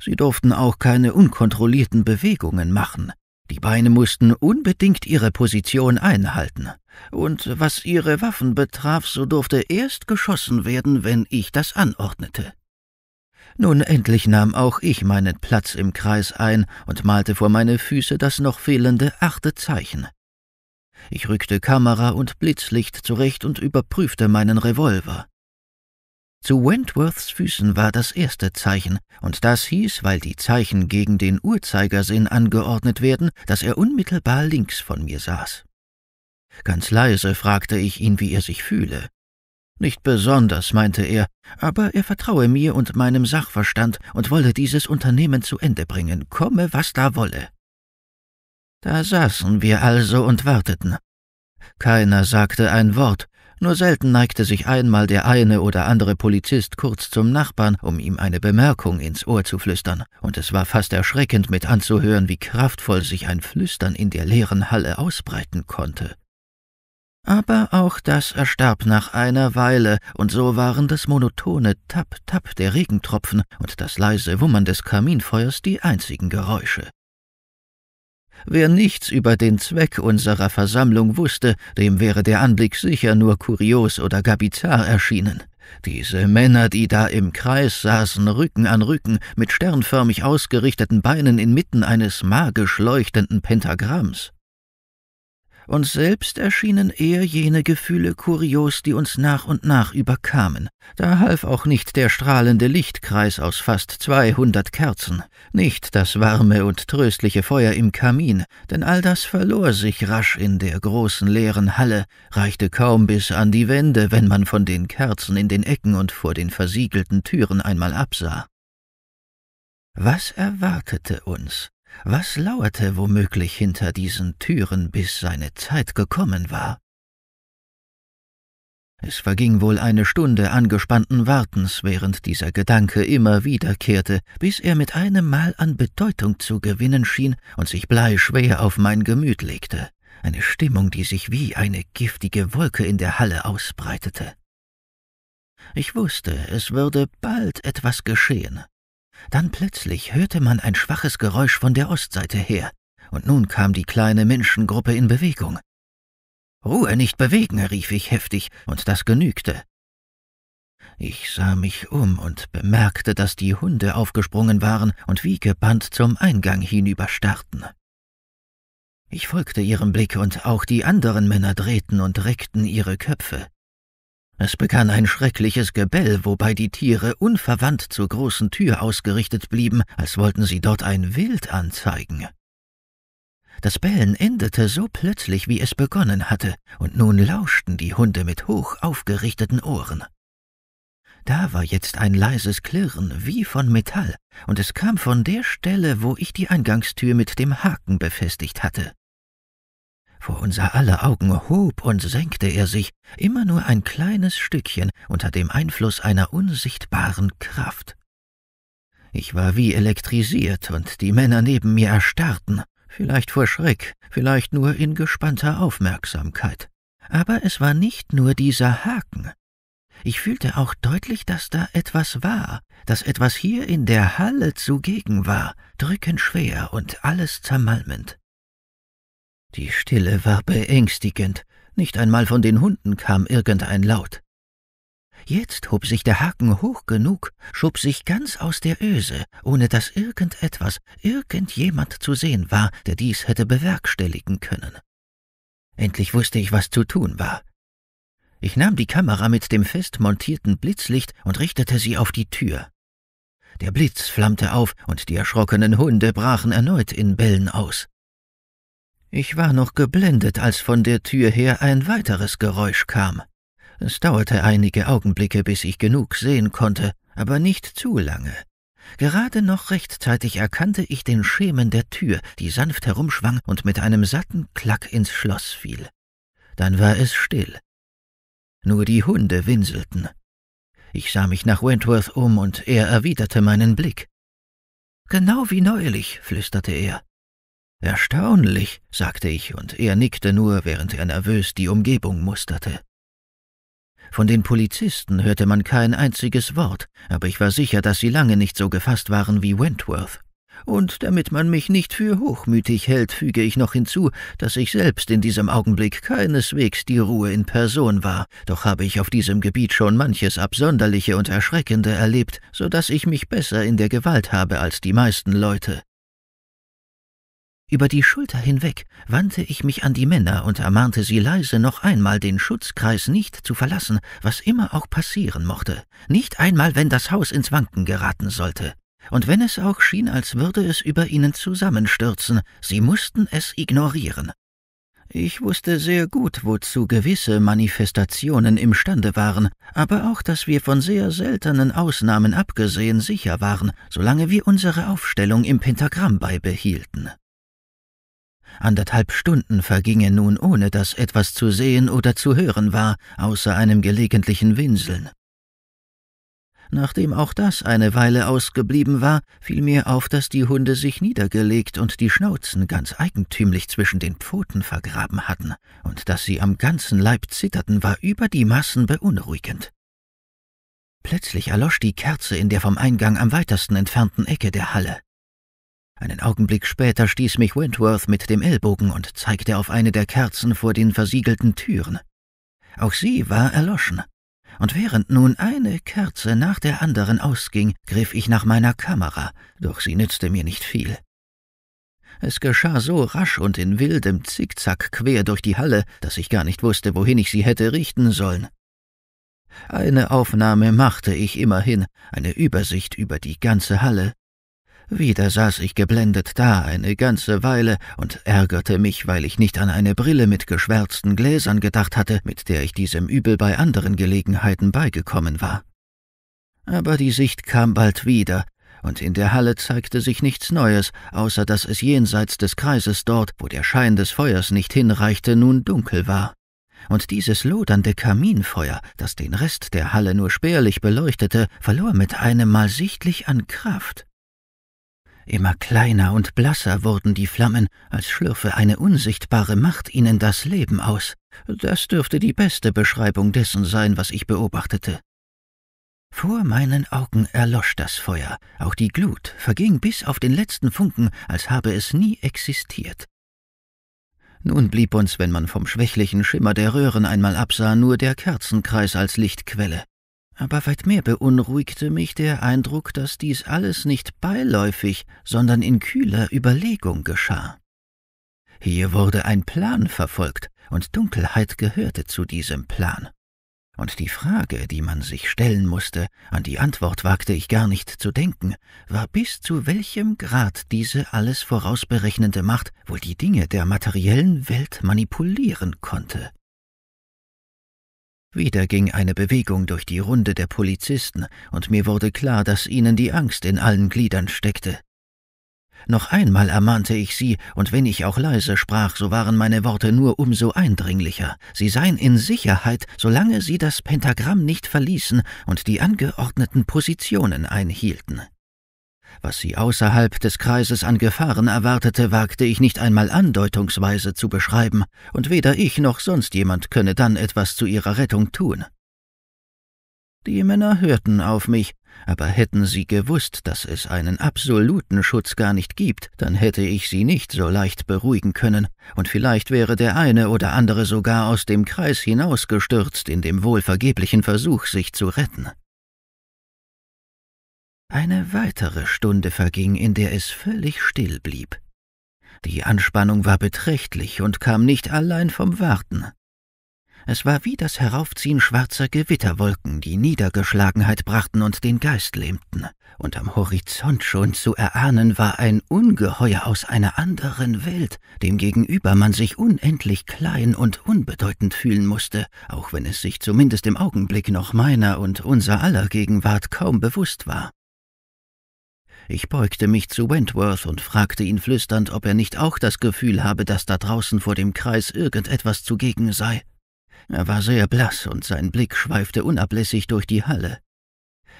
Sie durften auch keine unkontrollierten Bewegungen machen, die Beine mussten unbedingt ihre Position einhalten, und was ihre Waffen betraf, so durfte erst geschossen werden, wenn ich das anordnete. Nun endlich nahm auch ich meinen Platz im Kreis ein und malte vor meine Füße das noch fehlende achte Zeichen, ich rückte Kamera und Blitzlicht zurecht und überprüfte meinen Revolver. Zu Wentworths Füßen war das erste Zeichen, und das hieß, weil die Zeichen gegen den Uhrzeigersinn angeordnet werden, dass er unmittelbar links von mir saß. Ganz leise fragte ich ihn, wie er sich fühle. Nicht besonders, meinte er, aber er vertraue mir und meinem Sachverstand und wolle dieses Unternehmen zu Ende bringen, komme, was da wolle. Da saßen wir also und warteten. Keiner sagte ein Wort, nur selten neigte sich einmal der eine oder andere Polizist kurz zum Nachbarn, um ihm eine Bemerkung ins Ohr zu flüstern, und es war fast erschreckend mit anzuhören, wie kraftvoll sich ein Flüstern in der leeren Halle ausbreiten konnte. Aber auch das erstarb nach einer Weile, und so waren das monotone Tapp-Tapp der Regentropfen und das leise Wummern des Kaminfeuers die einzigen Geräusche. Wer nichts über den Zweck unserer Versammlung wusste, dem wäre der Anblick sicher nur kurios oder gar bizarr erschienen. Diese Männer, die da im Kreis saßen, Rücken an Rücken, mit sternförmig ausgerichteten Beinen inmitten eines magisch leuchtenden Pentagramms. Uns selbst erschienen eher jene Gefühle kurios, die uns nach und nach überkamen. Da half auch nicht der strahlende Lichtkreis aus fast zweihundert Kerzen, nicht das warme und tröstliche Feuer im Kamin, denn all das verlor sich rasch in der großen leeren Halle, reichte kaum bis an die Wände, wenn man von den Kerzen in den Ecken und vor den versiegelten Türen einmal absah. Was erwartete uns? Was lauerte womöglich hinter diesen Türen, bis seine Zeit gekommen war? Es verging wohl eine Stunde angespannten Wartens, während dieser Gedanke immer wiederkehrte, bis er mit einem Mal an Bedeutung zu gewinnen schien und sich bleischwer auf mein Gemüt legte, eine Stimmung, die sich wie eine giftige Wolke in der Halle ausbreitete. Ich wusste, es würde bald etwas geschehen, dann plötzlich hörte man ein schwaches Geräusch von der Ostseite her, und nun kam die kleine Menschengruppe in Bewegung. Ruhe nicht bewegen, rief ich heftig, und das genügte. Ich sah mich um und bemerkte, dass die Hunde aufgesprungen waren und wie gebannt zum Eingang hinüberstarrten. Ich folgte ihrem Blick, und auch die anderen Männer drehten und reckten ihre Köpfe. Es begann ein schreckliches Gebell, wobei die Tiere unverwandt zur großen Tür ausgerichtet blieben, als wollten sie dort ein Wild anzeigen. Das Bellen endete so plötzlich, wie es begonnen hatte, und nun lauschten die Hunde mit hoch aufgerichteten Ohren. Da war jetzt ein leises Klirren wie von Metall, und es kam von der Stelle, wo ich die Eingangstür mit dem Haken befestigt hatte. Vor unser aller Augen hob und senkte er sich, immer nur ein kleines Stückchen unter dem Einfluss einer unsichtbaren Kraft. Ich war wie elektrisiert, und die Männer neben mir erstarrten, vielleicht vor Schreck, vielleicht nur in gespannter Aufmerksamkeit. Aber es war nicht nur dieser Haken. Ich fühlte auch deutlich, dass da etwas war, dass etwas hier in der Halle zugegen war, drückend schwer und alles zermalmend. Die Stille war beängstigend, nicht einmal von den Hunden kam irgendein Laut. Jetzt hob sich der Haken hoch genug, schob sich ganz aus der Öse, ohne dass irgendetwas, irgendjemand zu sehen war, der dies hätte bewerkstelligen können. Endlich wusste ich, was zu tun war. Ich nahm die Kamera mit dem fest montierten Blitzlicht und richtete sie auf die Tür. Der Blitz flammte auf und die erschrockenen Hunde brachen erneut in Bellen aus. Ich war noch geblendet, als von der Tür her ein weiteres Geräusch kam. Es dauerte einige Augenblicke, bis ich genug sehen konnte, aber nicht zu lange. Gerade noch rechtzeitig erkannte ich den Schemen der Tür, die sanft herumschwang und mit einem satten Klack ins Schloss fiel. Dann war es still. Nur die Hunde winselten. Ich sah mich nach Wentworth um und er erwiderte meinen Blick. Genau wie neulich, flüsterte er. Erstaunlich, sagte ich, und er nickte nur, während er nervös die Umgebung musterte. Von den Polizisten hörte man kein einziges Wort, aber ich war sicher, dass sie lange nicht so gefasst waren wie Wentworth. Und damit man mich nicht für hochmütig hält, füge ich noch hinzu, dass ich selbst in diesem Augenblick keineswegs die Ruhe in Person war, doch habe ich auf diesem Gebiet schon manches Absonderliche und Erschreckende erlebt, so dass ich mich besser in der Gewalt habe als die meisten Leute. Über die Schulter hinweg wandte ich mich an die Männer und ermahnte sie leise noch einmal, den Schutzkreis nicht zu verlassen, was immer auch passieren mochte, nicht einmal, wenn das Haus ins Wanken geraten sollte. Und wenn es auch schien, als würde es über ihnen zusammenstürzen, sie mussten es ignorieren. Ich wusste sehr gut, wozu gewisse Manifestationen imstande waren, aber auch, dass wir von sehr seltenen Ausnahmen abgesehen sicher waren, solange wir unsere Aufstellung im Pentagramm beibehielten. Anderthalb Stunden vergingen nun, ohne dass etwas zu sehen oder zu hören war, außer einem gelegentlichen Winseln. Nachdem auch das eine Weile ausgeblieben war, fiel mir auf, dass die Hunde sich niedergelegt und die Schnauzen ganz eigentümlich zwischen den Pfoten vergraben hatten, und dass sie am ganzen Leib zitterten, war über die Massen beunruhigend. Plötzlich erlosch die Kerze in der vom Eingang am weitesten entfernten Ecke der Halle. Einen Augenblick später stieß mich Wentworth mit dem Ellbogen und zeigte auf eine der Kerzen vor den versiegelten Türen. Auch sie war erloschen. Und während nun eine Kerze nach der anderen ausging, griff ich nach meiner Kamera, doch sie nützte mir nicht viel. Es geschah so rasch und in wildem Zickzack quer durch die Halle, dass ich gar nicht wusste, wohin ich sie hätte richten sollen. Eine Aufnahme machte ich immerhin, eine Übersicht über die ganze Halle, wieder saß ich geblendet da eine ganze Weile und ärgerte mich, weil ich nicht an eine Brille mit geschwärzten Gläsern gedacht hatte, mit der ich diesem Übel bei anderen Gelegenheiten beigekommen war. Aber die Sicht kam bald wieder, und in der Halle zeigte sich nichts Neues, außer dass es jenseits des Kreises dort, wo der Schein des Feuers nicht hinreichte, nun dunkel war. Und dieses lodernde Kaminfeuer, das den Rest der Halle nur spärlich beleuchtete, verlor mit einem Mal sichtlich an Kraft. Immer kleiner und blasser wurden die Flammen, als schlürfe eine unsichtbare Macht ihnen das Leben aus. Das dürfte die beste Beschreibung dessen sein, was ich beobachtete. Vor meinen Augen erlosch das Feuer, auch die Glut verging bis auf den letzten Funken, als habe es nie existiert. Nun blieb uns, wenn man vom schwächlichen Schimmer der Röhren einmal absah, nur der Kerzenkreis als Lichtquelle. Aber weit mehr beunruhigte mich der Eindruck, dass dies alles nicht beiläufig, sondern in kühler Überlegung geschah. Hier wurde ein Plan verfolgt, und Dunkelheit gehörte zu diesem Plan. Und die Frage, die man sich stellen musste, an die Antwort wagte ich gar nicht zu denken, war bis zu welchem Grad diese alles vorausberechnende Macht wohl die Dinge der materiellen Welt manipulieren konnte. Wieder ging eine Bewegung durch die Runde der Polizisten, und mir wurde klar, dass ihnen die Angst in allen Gliedern steckte. Noch einmal ermahnte ich sie, und wenn ich auch leise sprach, so waren meine Worte nur umso eindringlicher. Sie seien in Sicherheit, solange sie das Pentagramm nicht verließen und die angeordneten Positionen einhielten. Was sie außerhalb des Kreises an Gefahren erwartete, wagte ich nicht einmal andeutungsweise zu beschreiben, und weder ich noch sonst jemand könne dann etwas zu ihrer Rettung tun. Die Männer hörten auf mich, aber hätten sie gewusst, dass es einen absoluten Schutz gar nicht gibt, dann hätte ich sie nicht so leicht beruhigen können, und vielleicht wäre der eine oder andere sogar aus dem Kreis hinausgestürzt in dem wohlvergeblichen Versuch, sich zu retten. Eine weitere Stunde verging, in der es völlig still blieb. Die Anspannung war beträchtlich und kam nicht allein vom Warten. Es war wie das Heraufziehen schwarzer Gewitterwolken, die Niedergeschlagenheit brachten und den Geist lähmten, und am Horizont schon zu erahnen war ein Ungeheuer aus einer anderen Welt, dem gegenüber man sich unendlich klein und unbedeutend fühlen musste, auch wenn es sich zumindest im Augenblick noch meiner und unser aller Gegenwart kaum bewusst war. Ich beugte mich zu Wentworth und fragte ihn flüsternd, ob er nicht auch das Gefühl habe, dass da draußen vor dem Kreis irgendetwas zugegen sei. Er war sehr blass und sein Blick schweifte unablässig durch die Halle.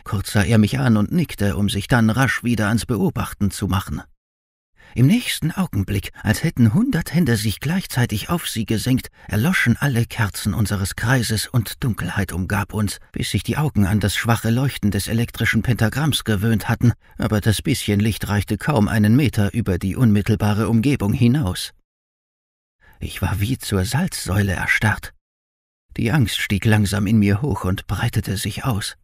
Kurz sah er mich an und nickte, um sich dann rasch wieder ans Beobachten zu machen. Im nächsten Augenblick, als hätten hundert Hände sich gleichzeitig auf sie gesenkt, erloschen alle Kerzen unseres Kreises und Dunkelheit umgab uns, bis sich die Augen an das schwache Leuchten des elektrischen Pentagramms gewöhnt hatten, aber das bisschen Licht reichte kaum einen Meter über die unmittelbare Umgebung hinaus. Ich war wie zur Salzsäule erstarrt. Die Angst stieg langsam in mir hoch und breitete sich aus.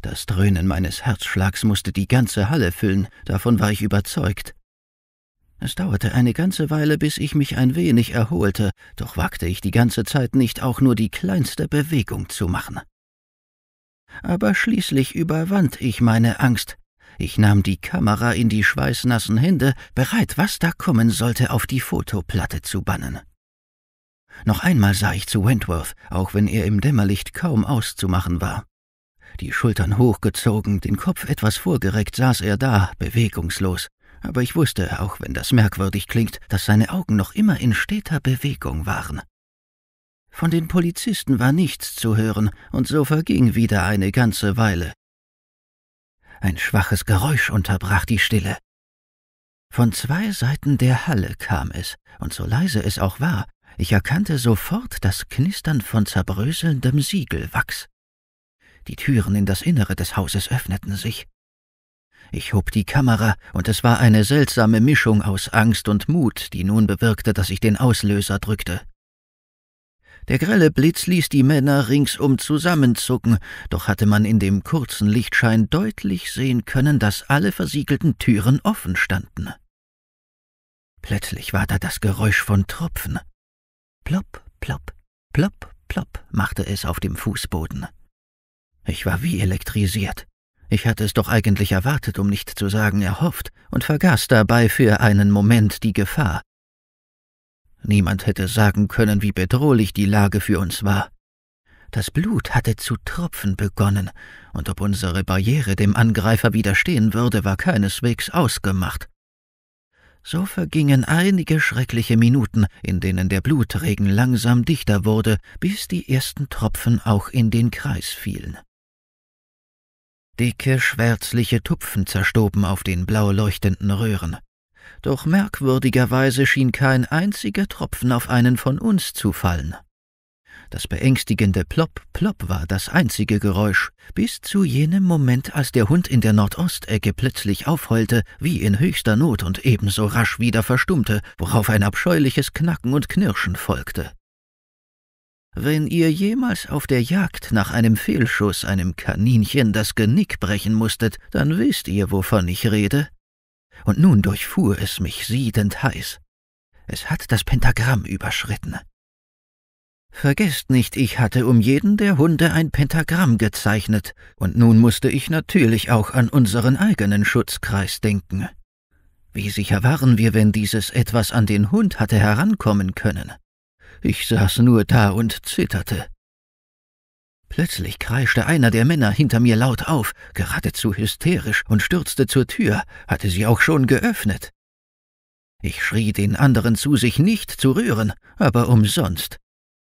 Das Dröhnen meines Herzschlags musste die ganze Halle füllen, davon war ich überzeugt. Es dauerte eine ganze Weile, bis ich mich ein wenig erholte, doch wagte ich die ganze Zeit nicht auch nur die kleinste Bewegung zu machen. Aber schließlich überwand ich meine Angst. Ich nahm die Kamera in die schweißnassen Hände, bereit, was da kommen sollte, auf die Fotoplatte zu bannen. Noch einmal sah ich zu Wentworth, auch wenn er im Dämmerlicht kaum auszumachen war. Die Schultern hochgezogen, den Kopf etwas vorgereckt, saß er da, bewegungslos, aber ich wusste, auch wenn das merkwürdig klingt, dass seine Augen noch immer in steter Bewegung waren. Von den Polizisten war nichts zu hören, und so verging wieder eine ganze Weile. Ein schwaches Geräusch unterbrach die Stille. Von zwei Seiten der Halle kam es, und so leise es auch war, ich erkannte sofort das Knistern von zerbröselndem Siegelwachs. Die Türen in das Innere des Hauses öffneten sich, ich hob die Kamera, und es war eine seltsame Mischung aus Angst und Mut, die nun bewirkte, dass ich den Auslöser drückte. Der grelle Blitz ließ die Männer ringsum zusammenzucken, doch hatte man in dem kurzen Lichtschein deutlich sehen können, dass alle versiegelten Türen offen standen. Plötzlich war da das Geräusch von Tropfen. Plopp, plopp, plopp, plopp machte es auf dem Fußboden. Ich war wie elektrisiert. Ich hatte es doch eigentlich erwartet, um nicht zu sagen erhofft, und vergaß dabei für einen Moment die Gefahr. Niemand hätte sagen können, wie bedrohlich die Lage für uns war. Das Blut hatte zu tropfen begonnen, und ob unsere Barriere dem Angreifer widerstehen würde, war keineswegs ausgemacht. So vergingen einige schreckliche Minuten, in denen der Blutregen langsam dichter wurde, bis die ersten Tropfen auch in den Kreis fielen. Dicke, schwärzliche Tupfen zerstoben auf den blau leuchtenden Röhren. Doch merkwürdigerweise schien kein einziger Tropfen auf einen von uns zu fallen. Das beängstigende Plopp, Plopp war das einzige Geräusch, bis zu jenem Moment, als der Hund in der Nordostecke plötzlich aufheulte, wie in höchster Not und ebenso rasch wieder verstummte, worauf ein abscheuliches Knacken und Knirschen folgte. Wenn ihr jemals auf der Jagd nach einem Fehlschuss einem Kaninchen das Genick brechen musstet, dann wisst ihr, wovon ich rede. Und nun durchfuhr es mich siedend heiß. Es hat das Pentagramm überschritten. Vergesst nicht, ich hatte um jeden der Hunde ein Pentagramm gezeichnet, und nun musste ich natürlich auch an unseren eigenen Schutzkreis denken. Wie sicher waren wir, wenn dieses etwas an den Hund hatte herankommen können? Ich saß nur da und zitterte. Plötzlich kreischte einer der Männer hinter mir laut auf, geradezu hysterisch, und stürzte zur Tür, hatte sie auch schon geöffnet. Ich schrie den anderen zu, sich nicht zu rühren, aber umsonst.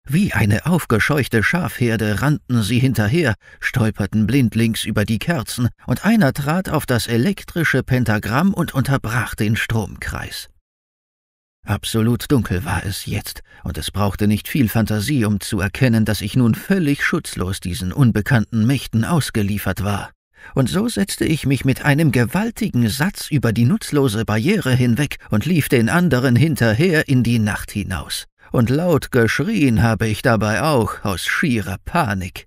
Wie eine aufgescheuchte Schafherde rannten sie hinterher, stolperten blindlings über die Kerzen, und einer trat auf das elektrische Pentagramm und unterbrach den Stromkreis. Absolut dunkel war es jetzt, und es brauchte nicht viel Fantasie, um zu erkennen, dass ich nun völlig schutzlos diesen unbekannten Mächten ausgeliefert war. Und so setzte ich mich mit einem gewaltigen Satz über die nutzlose Barriere hinweg und lief den anderen hinterher in die Nacht hinaus. Und laut geschrien habe ich dabei auch aus schierer Panik.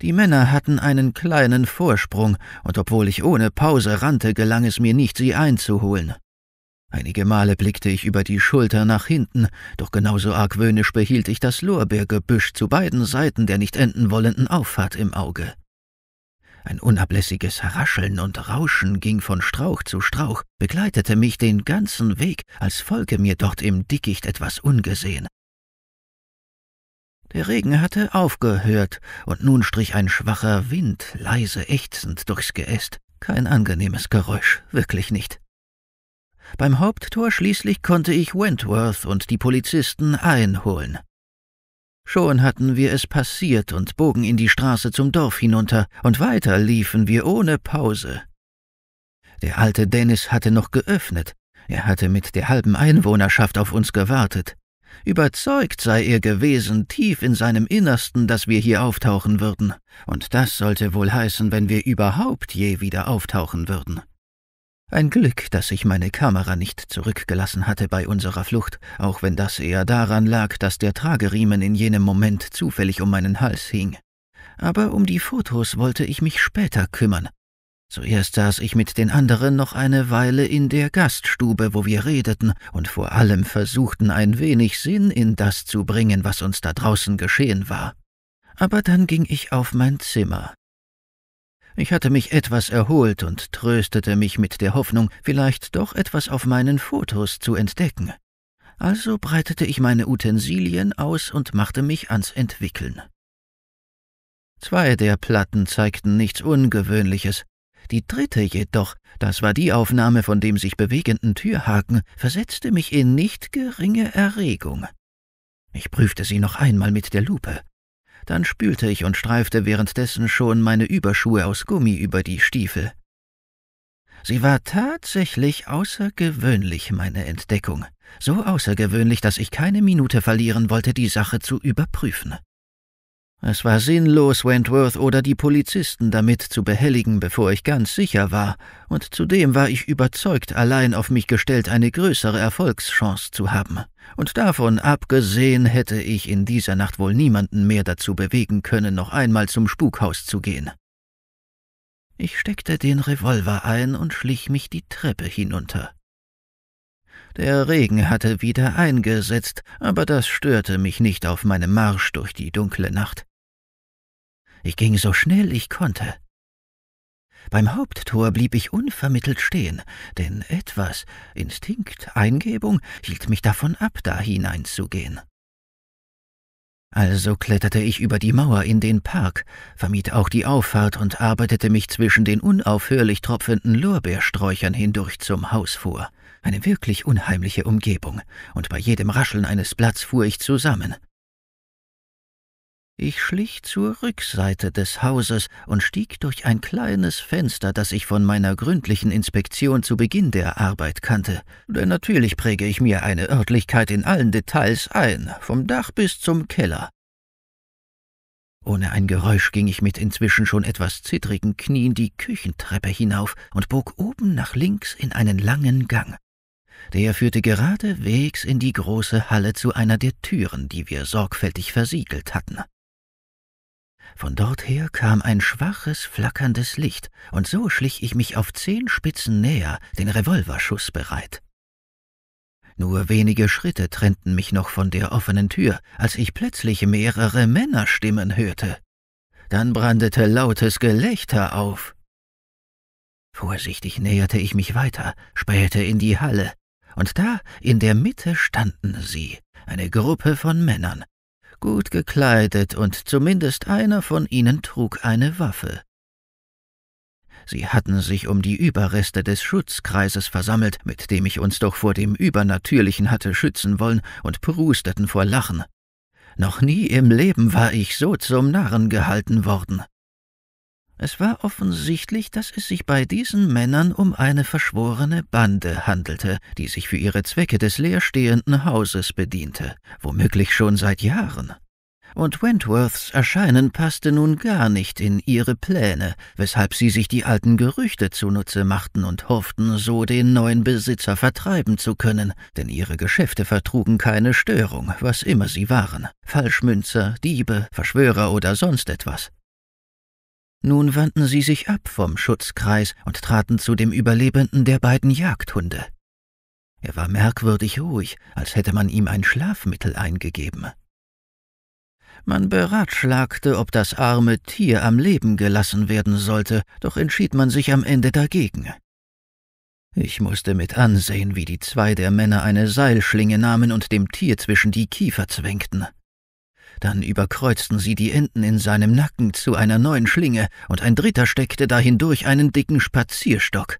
Die Männer hatten einen kleinen Vorsprung, und obwohl ich ohne Pause rannte, gelang es mir nicht, sie einzuholen. Einige Male blickte ich über die Schulter nach hinten, doch genauso argwöhnisch behielt ich das Lorbeergebüsch zu beiden Seiten der nicht enden wollenden Auffahrt im Auge. Ein unablässiges Rascheln und Rauschen ging von Strauch zu Strauch, begleitete mich den ganzen Weg, als folge mir dort im Dickicht etwas ungesehen. Der Regen hatte aufgehört, und nun strich ein schwacher Wind leise ächzend durchs Geäst. Kein angenehmes Geräusch, wirklich nicht. Beim Haupttor schließlich konnte ich Wentworth und die Polizisten einholen. Schon hatten wir es passiert und bogen in die Straße zum Dorf hinunter, und weiter liefen wir ohne Pause. Der alte Dennis hatte noch geöffnet, er hatte mit der halben Einwohnerschaft auf uns gewartet. Überzeugt sei er gewesen, tief in seinem Innersten, dass wir hier auftauchen würden, und das sollte wohl heißen, wenn wir überhaupt je wieder auftauchen würden. Ein Glück, dass ich meine Kamera nicht zurückgelassen hatte bei unserer Flucht, auch wenn das eher daran lag, dass der Trageriemen in jenem Moment zufällig um meinen Hals hing. Aber um die Fotos wollte ich mich später kümmern. Zuerst saß ich mit den anderen noch eine Weile in der Gaststube, wo wir redeten und vor allem versuchten, ein wenig Sinn in das zu bringen, was uns da draußen geschehen war. Aber dann ging ich auf mein Zimmer, ich hatte mich etwas erholt und tröstete mich mit der Hoffnung, vielleicht doch etwas auf meinen Fotos zu entdecken. Also breitete ich meine Utensilien aus und machte mich ans Entwickeln. Zwei der Platten zeigten nichts Ungewöhnliches, die dritte jedoch, das war die Aufnahme von dem sich bewegenden Türhaken, versetzte mich in nicht geringe Erregung. Ich prüfte sie noch einmal mit der Lupe. Dann spülte ich und streifte währenddessen schon meine Überschuhe aus Gummi über die Stiefel. Sie war tatsächlich außergewöhnlich, meine Entdeckung. So außergewöhnlich, dass ich keine Minute verlieren wollte, die Sache zu überprüfen. Es war sinnlos, Wentworth oder die Polizisten damit zu behelligen, bevor ich ganz sicher war, und zudem war ich überzeugt, allein auf mich gestellt eine größere Erfolgschance zu haben, und davon abgesehen hätte ich in dieser Nacht wohl niemanden mehr dazu bewegen können, noch einmal zum Spukhaus zu gehen. Ich steckte den Revolver ein und schlich mich die Treppe hinunter. Der Regen hatte wieder eingesetzt, aber das störte mich nicht auf meinem Marsch durch die dunkle Nacht. Ich ging so schnell ich konnte. Beim Haupttor blieb ich unvermittelt stehen, denn etwas, Instinkt, Eingebung, hielt mich davon ab, da hineinzugehen. Also kletterte ich über die Mauer in den Park, vermied auch die Auffahrt und arbeitete mich zwischen den unaufhörlich tropfenden Lorbeersträuchern hindurch zum Haus vor. Eine wirklich unheimliche Umgebung, und bei jedem Rascheln eines Blatts fuhr ich zusammen. Ich schlich zur Rückseite des Hauses und stieg durch ein kleines Fenster, das ich von meiner gründlichen Inspektion zu Beginn der Arbeit kannte. Denn natürlich präge ich mir eine Örtlichkeit in allen Details ein, vom Dach bis zum Keller. Ohne ein Geräusch ging ich mit inzwischen schon etwas zittrigen Knien die Küchentreppe hinauf und bog oben nach links in einen langen Gang. Der führte geradewegs in die große Halle zu einer der Türen, die wir sorgfältig versiegelt hatten. Von dort her kam ein schwaches, flackerndes Licht, und so schlich ich mich auf zehn Spitzen näher, den Revolverschuss bereit. Nur wenige Schritte trennten mich noch von der offenen Tür, als ich plötzlich mehrere Männerstimmen hörte. Dann brandete lautes Gelächter auf. Vorsichtig näherte ich mich weiter, spähte in die Halle, und da in der Mitte standen sie, eine Gruppe von Männern, gut gekleidet, und zumindest einer von ihnen trug eine Waffe. Sie hatten sich um die Überreste des Schutzkreises versammelt, mit dem ich uns doch vor dem Übernatürlichen hatte schützen wollen, und prusteten vor Lachen. Noch nie im Leben war ich so zum Narren gehalten worden. Es war offensichtlich, dass es sich bei diesen Männern um eine verschworene Bande handelte, die sich für ihre Zwecke des leerstehenden Hauses bediente, womöglich schon seit Jahren. Und Wentworths Erscheinen passte nun gar nicht in ihre Pläne, weshalb sie sich die alten Gerüchte zunutze machten und hofften, so den neuen Besitzer vertreiben zu können, denn ihre Geschäfte vertrugen keine Störung, was immer sie waren, Falschmünzer, Diebe, Verschwörer oder sonst etwas. Nun wandten sie sich ab vom Schutzkreis und traten zu dem Überlebenden der beiden Jagdhunde. Er war merkwürdig ruhig, als hätte man ihm ein Schlafmittel eingegeben. Man beratschlagte, ob das arme Tier am Leben gelassen werden sollte, doch entschied man sich am Ende dagegen. Ich musste mit ansehen, wie die zwei der Männer eine Seilschlinge nahmen und dem Tier zwischen die Kiefer zwängten. Dann überkreuzten sie die Enden in seinem Nacken zu einer neuen Schlinge, und ein dritter steckte dahindurch einen dicken Spazierstock.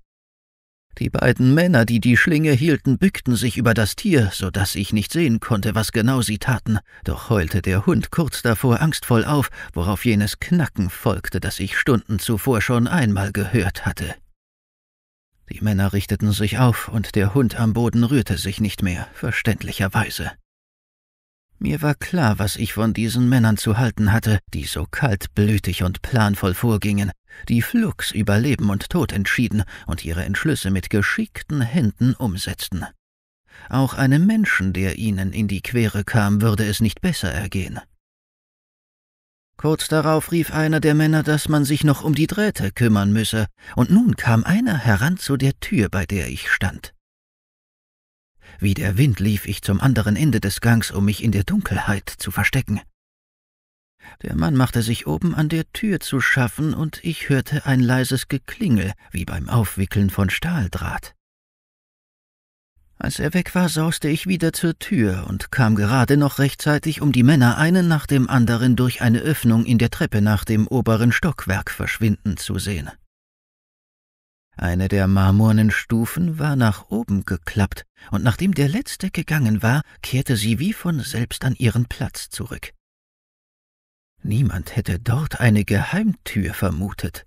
Die beiden Männer, die die Schlinge hielten, bückten sich über das Tier, so daß ich nicht sehen konnte, was genau sie taten, doch heulte der Hund kurz davor angstvoll auf, worauf jenes Knacken folgte, das ich Stunden zuvor schon einmal gehört hatte. Die Männer richteten sich auf, und der Hund am Boden rührte sich nicht mehr, verständlicherweise. Mir war klar, was ich von diesen Männern zu halten hatte, die so kaltblütig und planvoll vorgingen, die flugs über Leben und Tod entschieden und ihre Entschlüsse mit geschickten Händen umsetzten. Auch einem Menschen, der ihnen in die Quere kam, würde es nicht besser ergehen. Kurz darauf rief einer der Männer, dass man sich noch um die Drähte kümmern müsse, und nun kam einer heran zu der Tür, bei der ich stand. Wie der Wind lief ich zum anderen Ende des Gangs, um mich in der Dunkelheit zu verstecken. Der Mann machte sich oben an der Tür zu schaffen, und ich hörte ein leises Geklingel, wie beim Aufwickeln von Stahldraht. Als er weg war, sauste ich wieder zur Tür und kam gerade noch rechtzeitig, um die Männer einen nach dem anderen durch eine Öffnung in der Treppe nach dem oberen Stockwerk verschwinden zu sehen. Eine der marmornen Stufen war nach oben geklappt, und nachdem der letzte gegangen war, kehrte sie wie von selbst an ihren Platz zurück. Niemand hätte dort eine Geheimtür vermutet.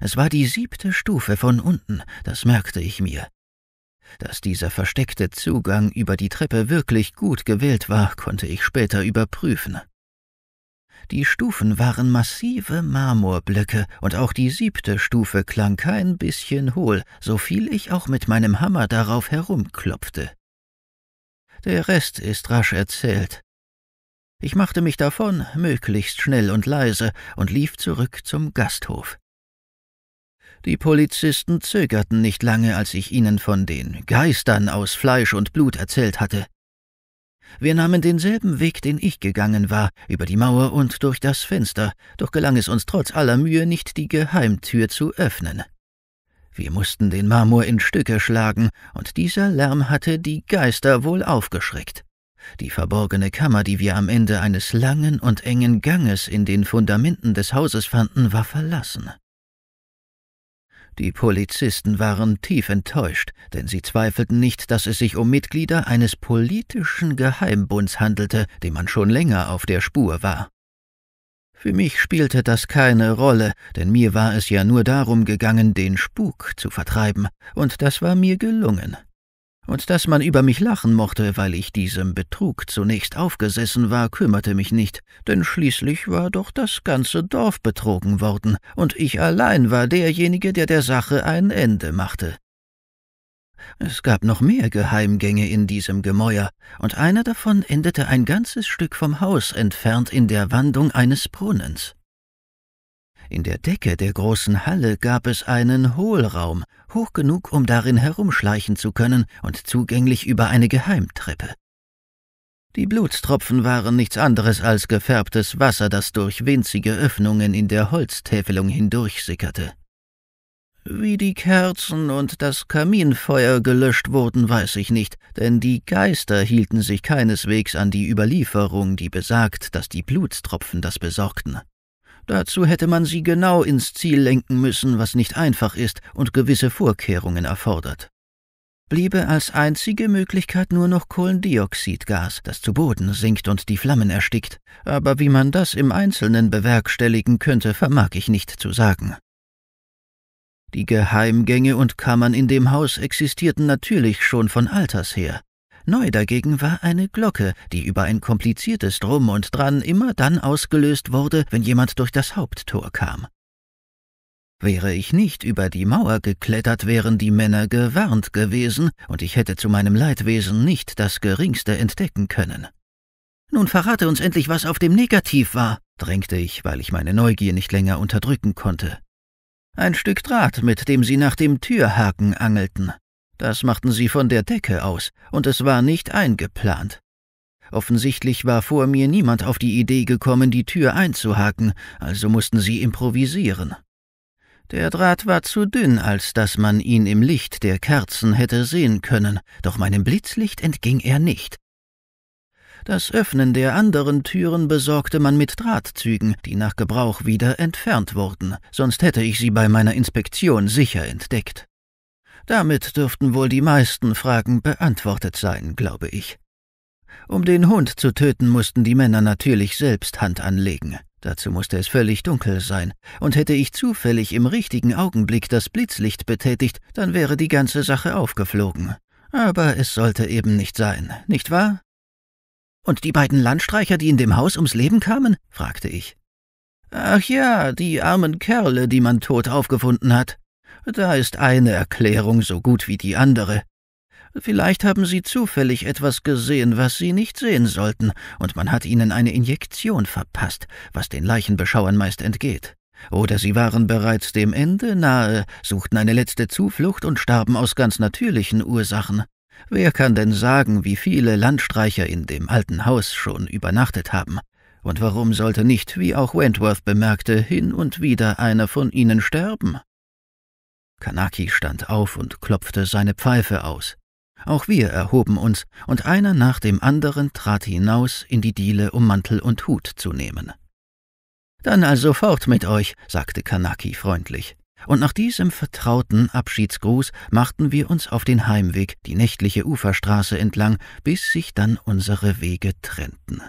Es war die siebte Stufe von unten, das merkte ich mir. Dass dieser versteckte Zugang über die Treppe wirklich gut gewählt war, konnte ich später überprüfen. Die Stufen waren massive Marmorblöcke, und auch die siebte Stufe klang kein bisschen hohl, so viel ich auch mit meinem Hammer darauf herumklopfte. Der Rest ist rasch erzählt. Ich machte mich davon, möglichst schnell und leise, und lief zurück zum Gasthof. Die Polizisten zögerten nicht lange, als ich ihnen von den Geistern aus Fleisch und Blut erzählt hatte. Wir nahmen denselben Weg, den ich gegangen war, über die Mauer und durch das Fenster, doch gelang es uns trotz aller Mühe nicht, die Geheimtür zu öffnen. Wir mussten den Marmor in Stücke schlagen, und dieser Lärm hatte die Geister wohl aufgeschreckt. Die verborgene Kammer, die wir am Ende eines langen und engen Ganges in den Fundamenten des Hauses fanden, war verlassen. Die Polizisten waren tief enttäuscht, denn sie zweifelten nicht, dass es sich um Mitglieder eines politischen Geheimbunds handelte, dem man schon länger auf der Spur war. Für mich spielte das keine Rolle, denn mir war es ja nur darum gegangen, den Spuk zu vertreiben, und das war mir gelungen und dass man über mich lachen mochte, weil ich diesem Betrug zunächst aufgesessen war, kümmerte mich nicht, denn schließlich war doch das ganze Dorf betrogen worden, und ich allein war derjenige, der der Sache ein Ende machte. Es gab noch mehr Geheimgänge in diesem Gemäuer, und einer davon endete ein ganzes Stück vom Haus entfernt in der Wandung eines Brunnens. In der Decke der großen Halle gab es einen Hohlraum, hoch genug, um darin herumschleichen zu können und zugänglich über eine Geheimtreppe. Die Blutstropfen waren nichts anderes als gefärbtes Wasser, das durch winzige Öffnungen in der Holztäfelung hindurchsickerte. Wie die Kerzen und das Kaminfeuer gelöscht wurden, weiß ich nicht, denn die Geister hielten sich keineswegs an die Überlieferung, die besagt, dass die Blutstropfen das besorgten. Dazu hätte man sie genau ins Ziel lenken müssen, was nicht einfach ist und gewisse Vorkehrungen erfordert. Bliebe als einzige Möglichkeit nur noch Kohlendioxidgas, das zu Boden sinkt und die Flammen erstickt, aber wie man das im Einzelnen bewerkstelligen könnte, vermag ich nicht zu sagen. Die Geheimgänge und Kammern in dem Haus existierten natürlich schon von alters her, Neu dagegen war eine Glocke, die über ein kompliziertes Drum und Dran immer dann ausgelöst wurde, wenn jemand durch das Haupttor kam. Wäre ich nicht über die Mauer geklettert, wären die Männer gewarnt gewesen, und ich hätte zu meinem Leidwesen nicht das geringste entdecken können. Nun verrate uns endlich, was auf dem Negativ war, drängte ich, weil ich meine Neugier nicht länger unterdrücken konnte. Ein Stück Draht, mit dem sie nach dem Türhaken angelten. Das machten sie von der Decke aus, und es war nicht eingeplant. Offensichtlich war vor mir niemand auf die Idee gekommen, die Tür einzuhaken, also mussten sie improvisieren. Der Draht war zu dünn, als dass man ihn im Licht der Kerzen hätte sehen können, doch meinem Blitzlicht entging er nicht. Das Öffnen der anderen Türen besorgte man mit Drahtzügen, die nach Gebrauch wieder entfernt wurden, sonst hätte ich sie bei meiner Inspektion sicher entdeckt. Damit dürften wohl die meisten Fragen beantwortet sein, glaube ich. Um den Hund zu töten, mussten die Männer natürlich selbst Hand anlegen. Dazu musste es völlig dunkel sein, und hätte ich zufällig im richtigen Augenblick das Blitzlicht betätigt, dann wäre die ganze Sache aufgeflogen. Aber es sollte eben nicht sein, nicht wahr? Und die beiden Landstreicher, die in dem Haus ums Leben kamen? fragte ich. Ach ja, die armen Kerle, die man tot aufgefunden hat. Da ist eine Erklärung so gut wie die andere. Vielleicht haben Sie zufällig etwas gesehen, was Sie nicht sehen sollten, und man hat Ihnen eine Injektion verpasst, was den Leichenbeschauern meist entgeht. Oder Sie waren bereits dem Ende nahe, suchten eine letzte Zuflucht und starben aus ganz natürlichen Ursachen. Wer kann denn sagen, wie viele Landstreicher in dem alten Haus schon übernachtet haben? Und warum sollte nicht, wie auch Wentworth bemerkte, hin und wieder einer von ihnen sterben? Kanaki stand auf und klopfte seine Pfeife aus. Auch wir erhoben uns, und einer nach dem anderen trat hinaus in die Diele, um Mantel und Hut zu nehmen. Dann also fort mit euch, sagte Kanaki freundlich, und nach diesem vertrauten Abschiedsgruß machten wir uns auf den Heimweg, die nächtliche Uferstraße entlang, bis sich dann unsere Wege trennten.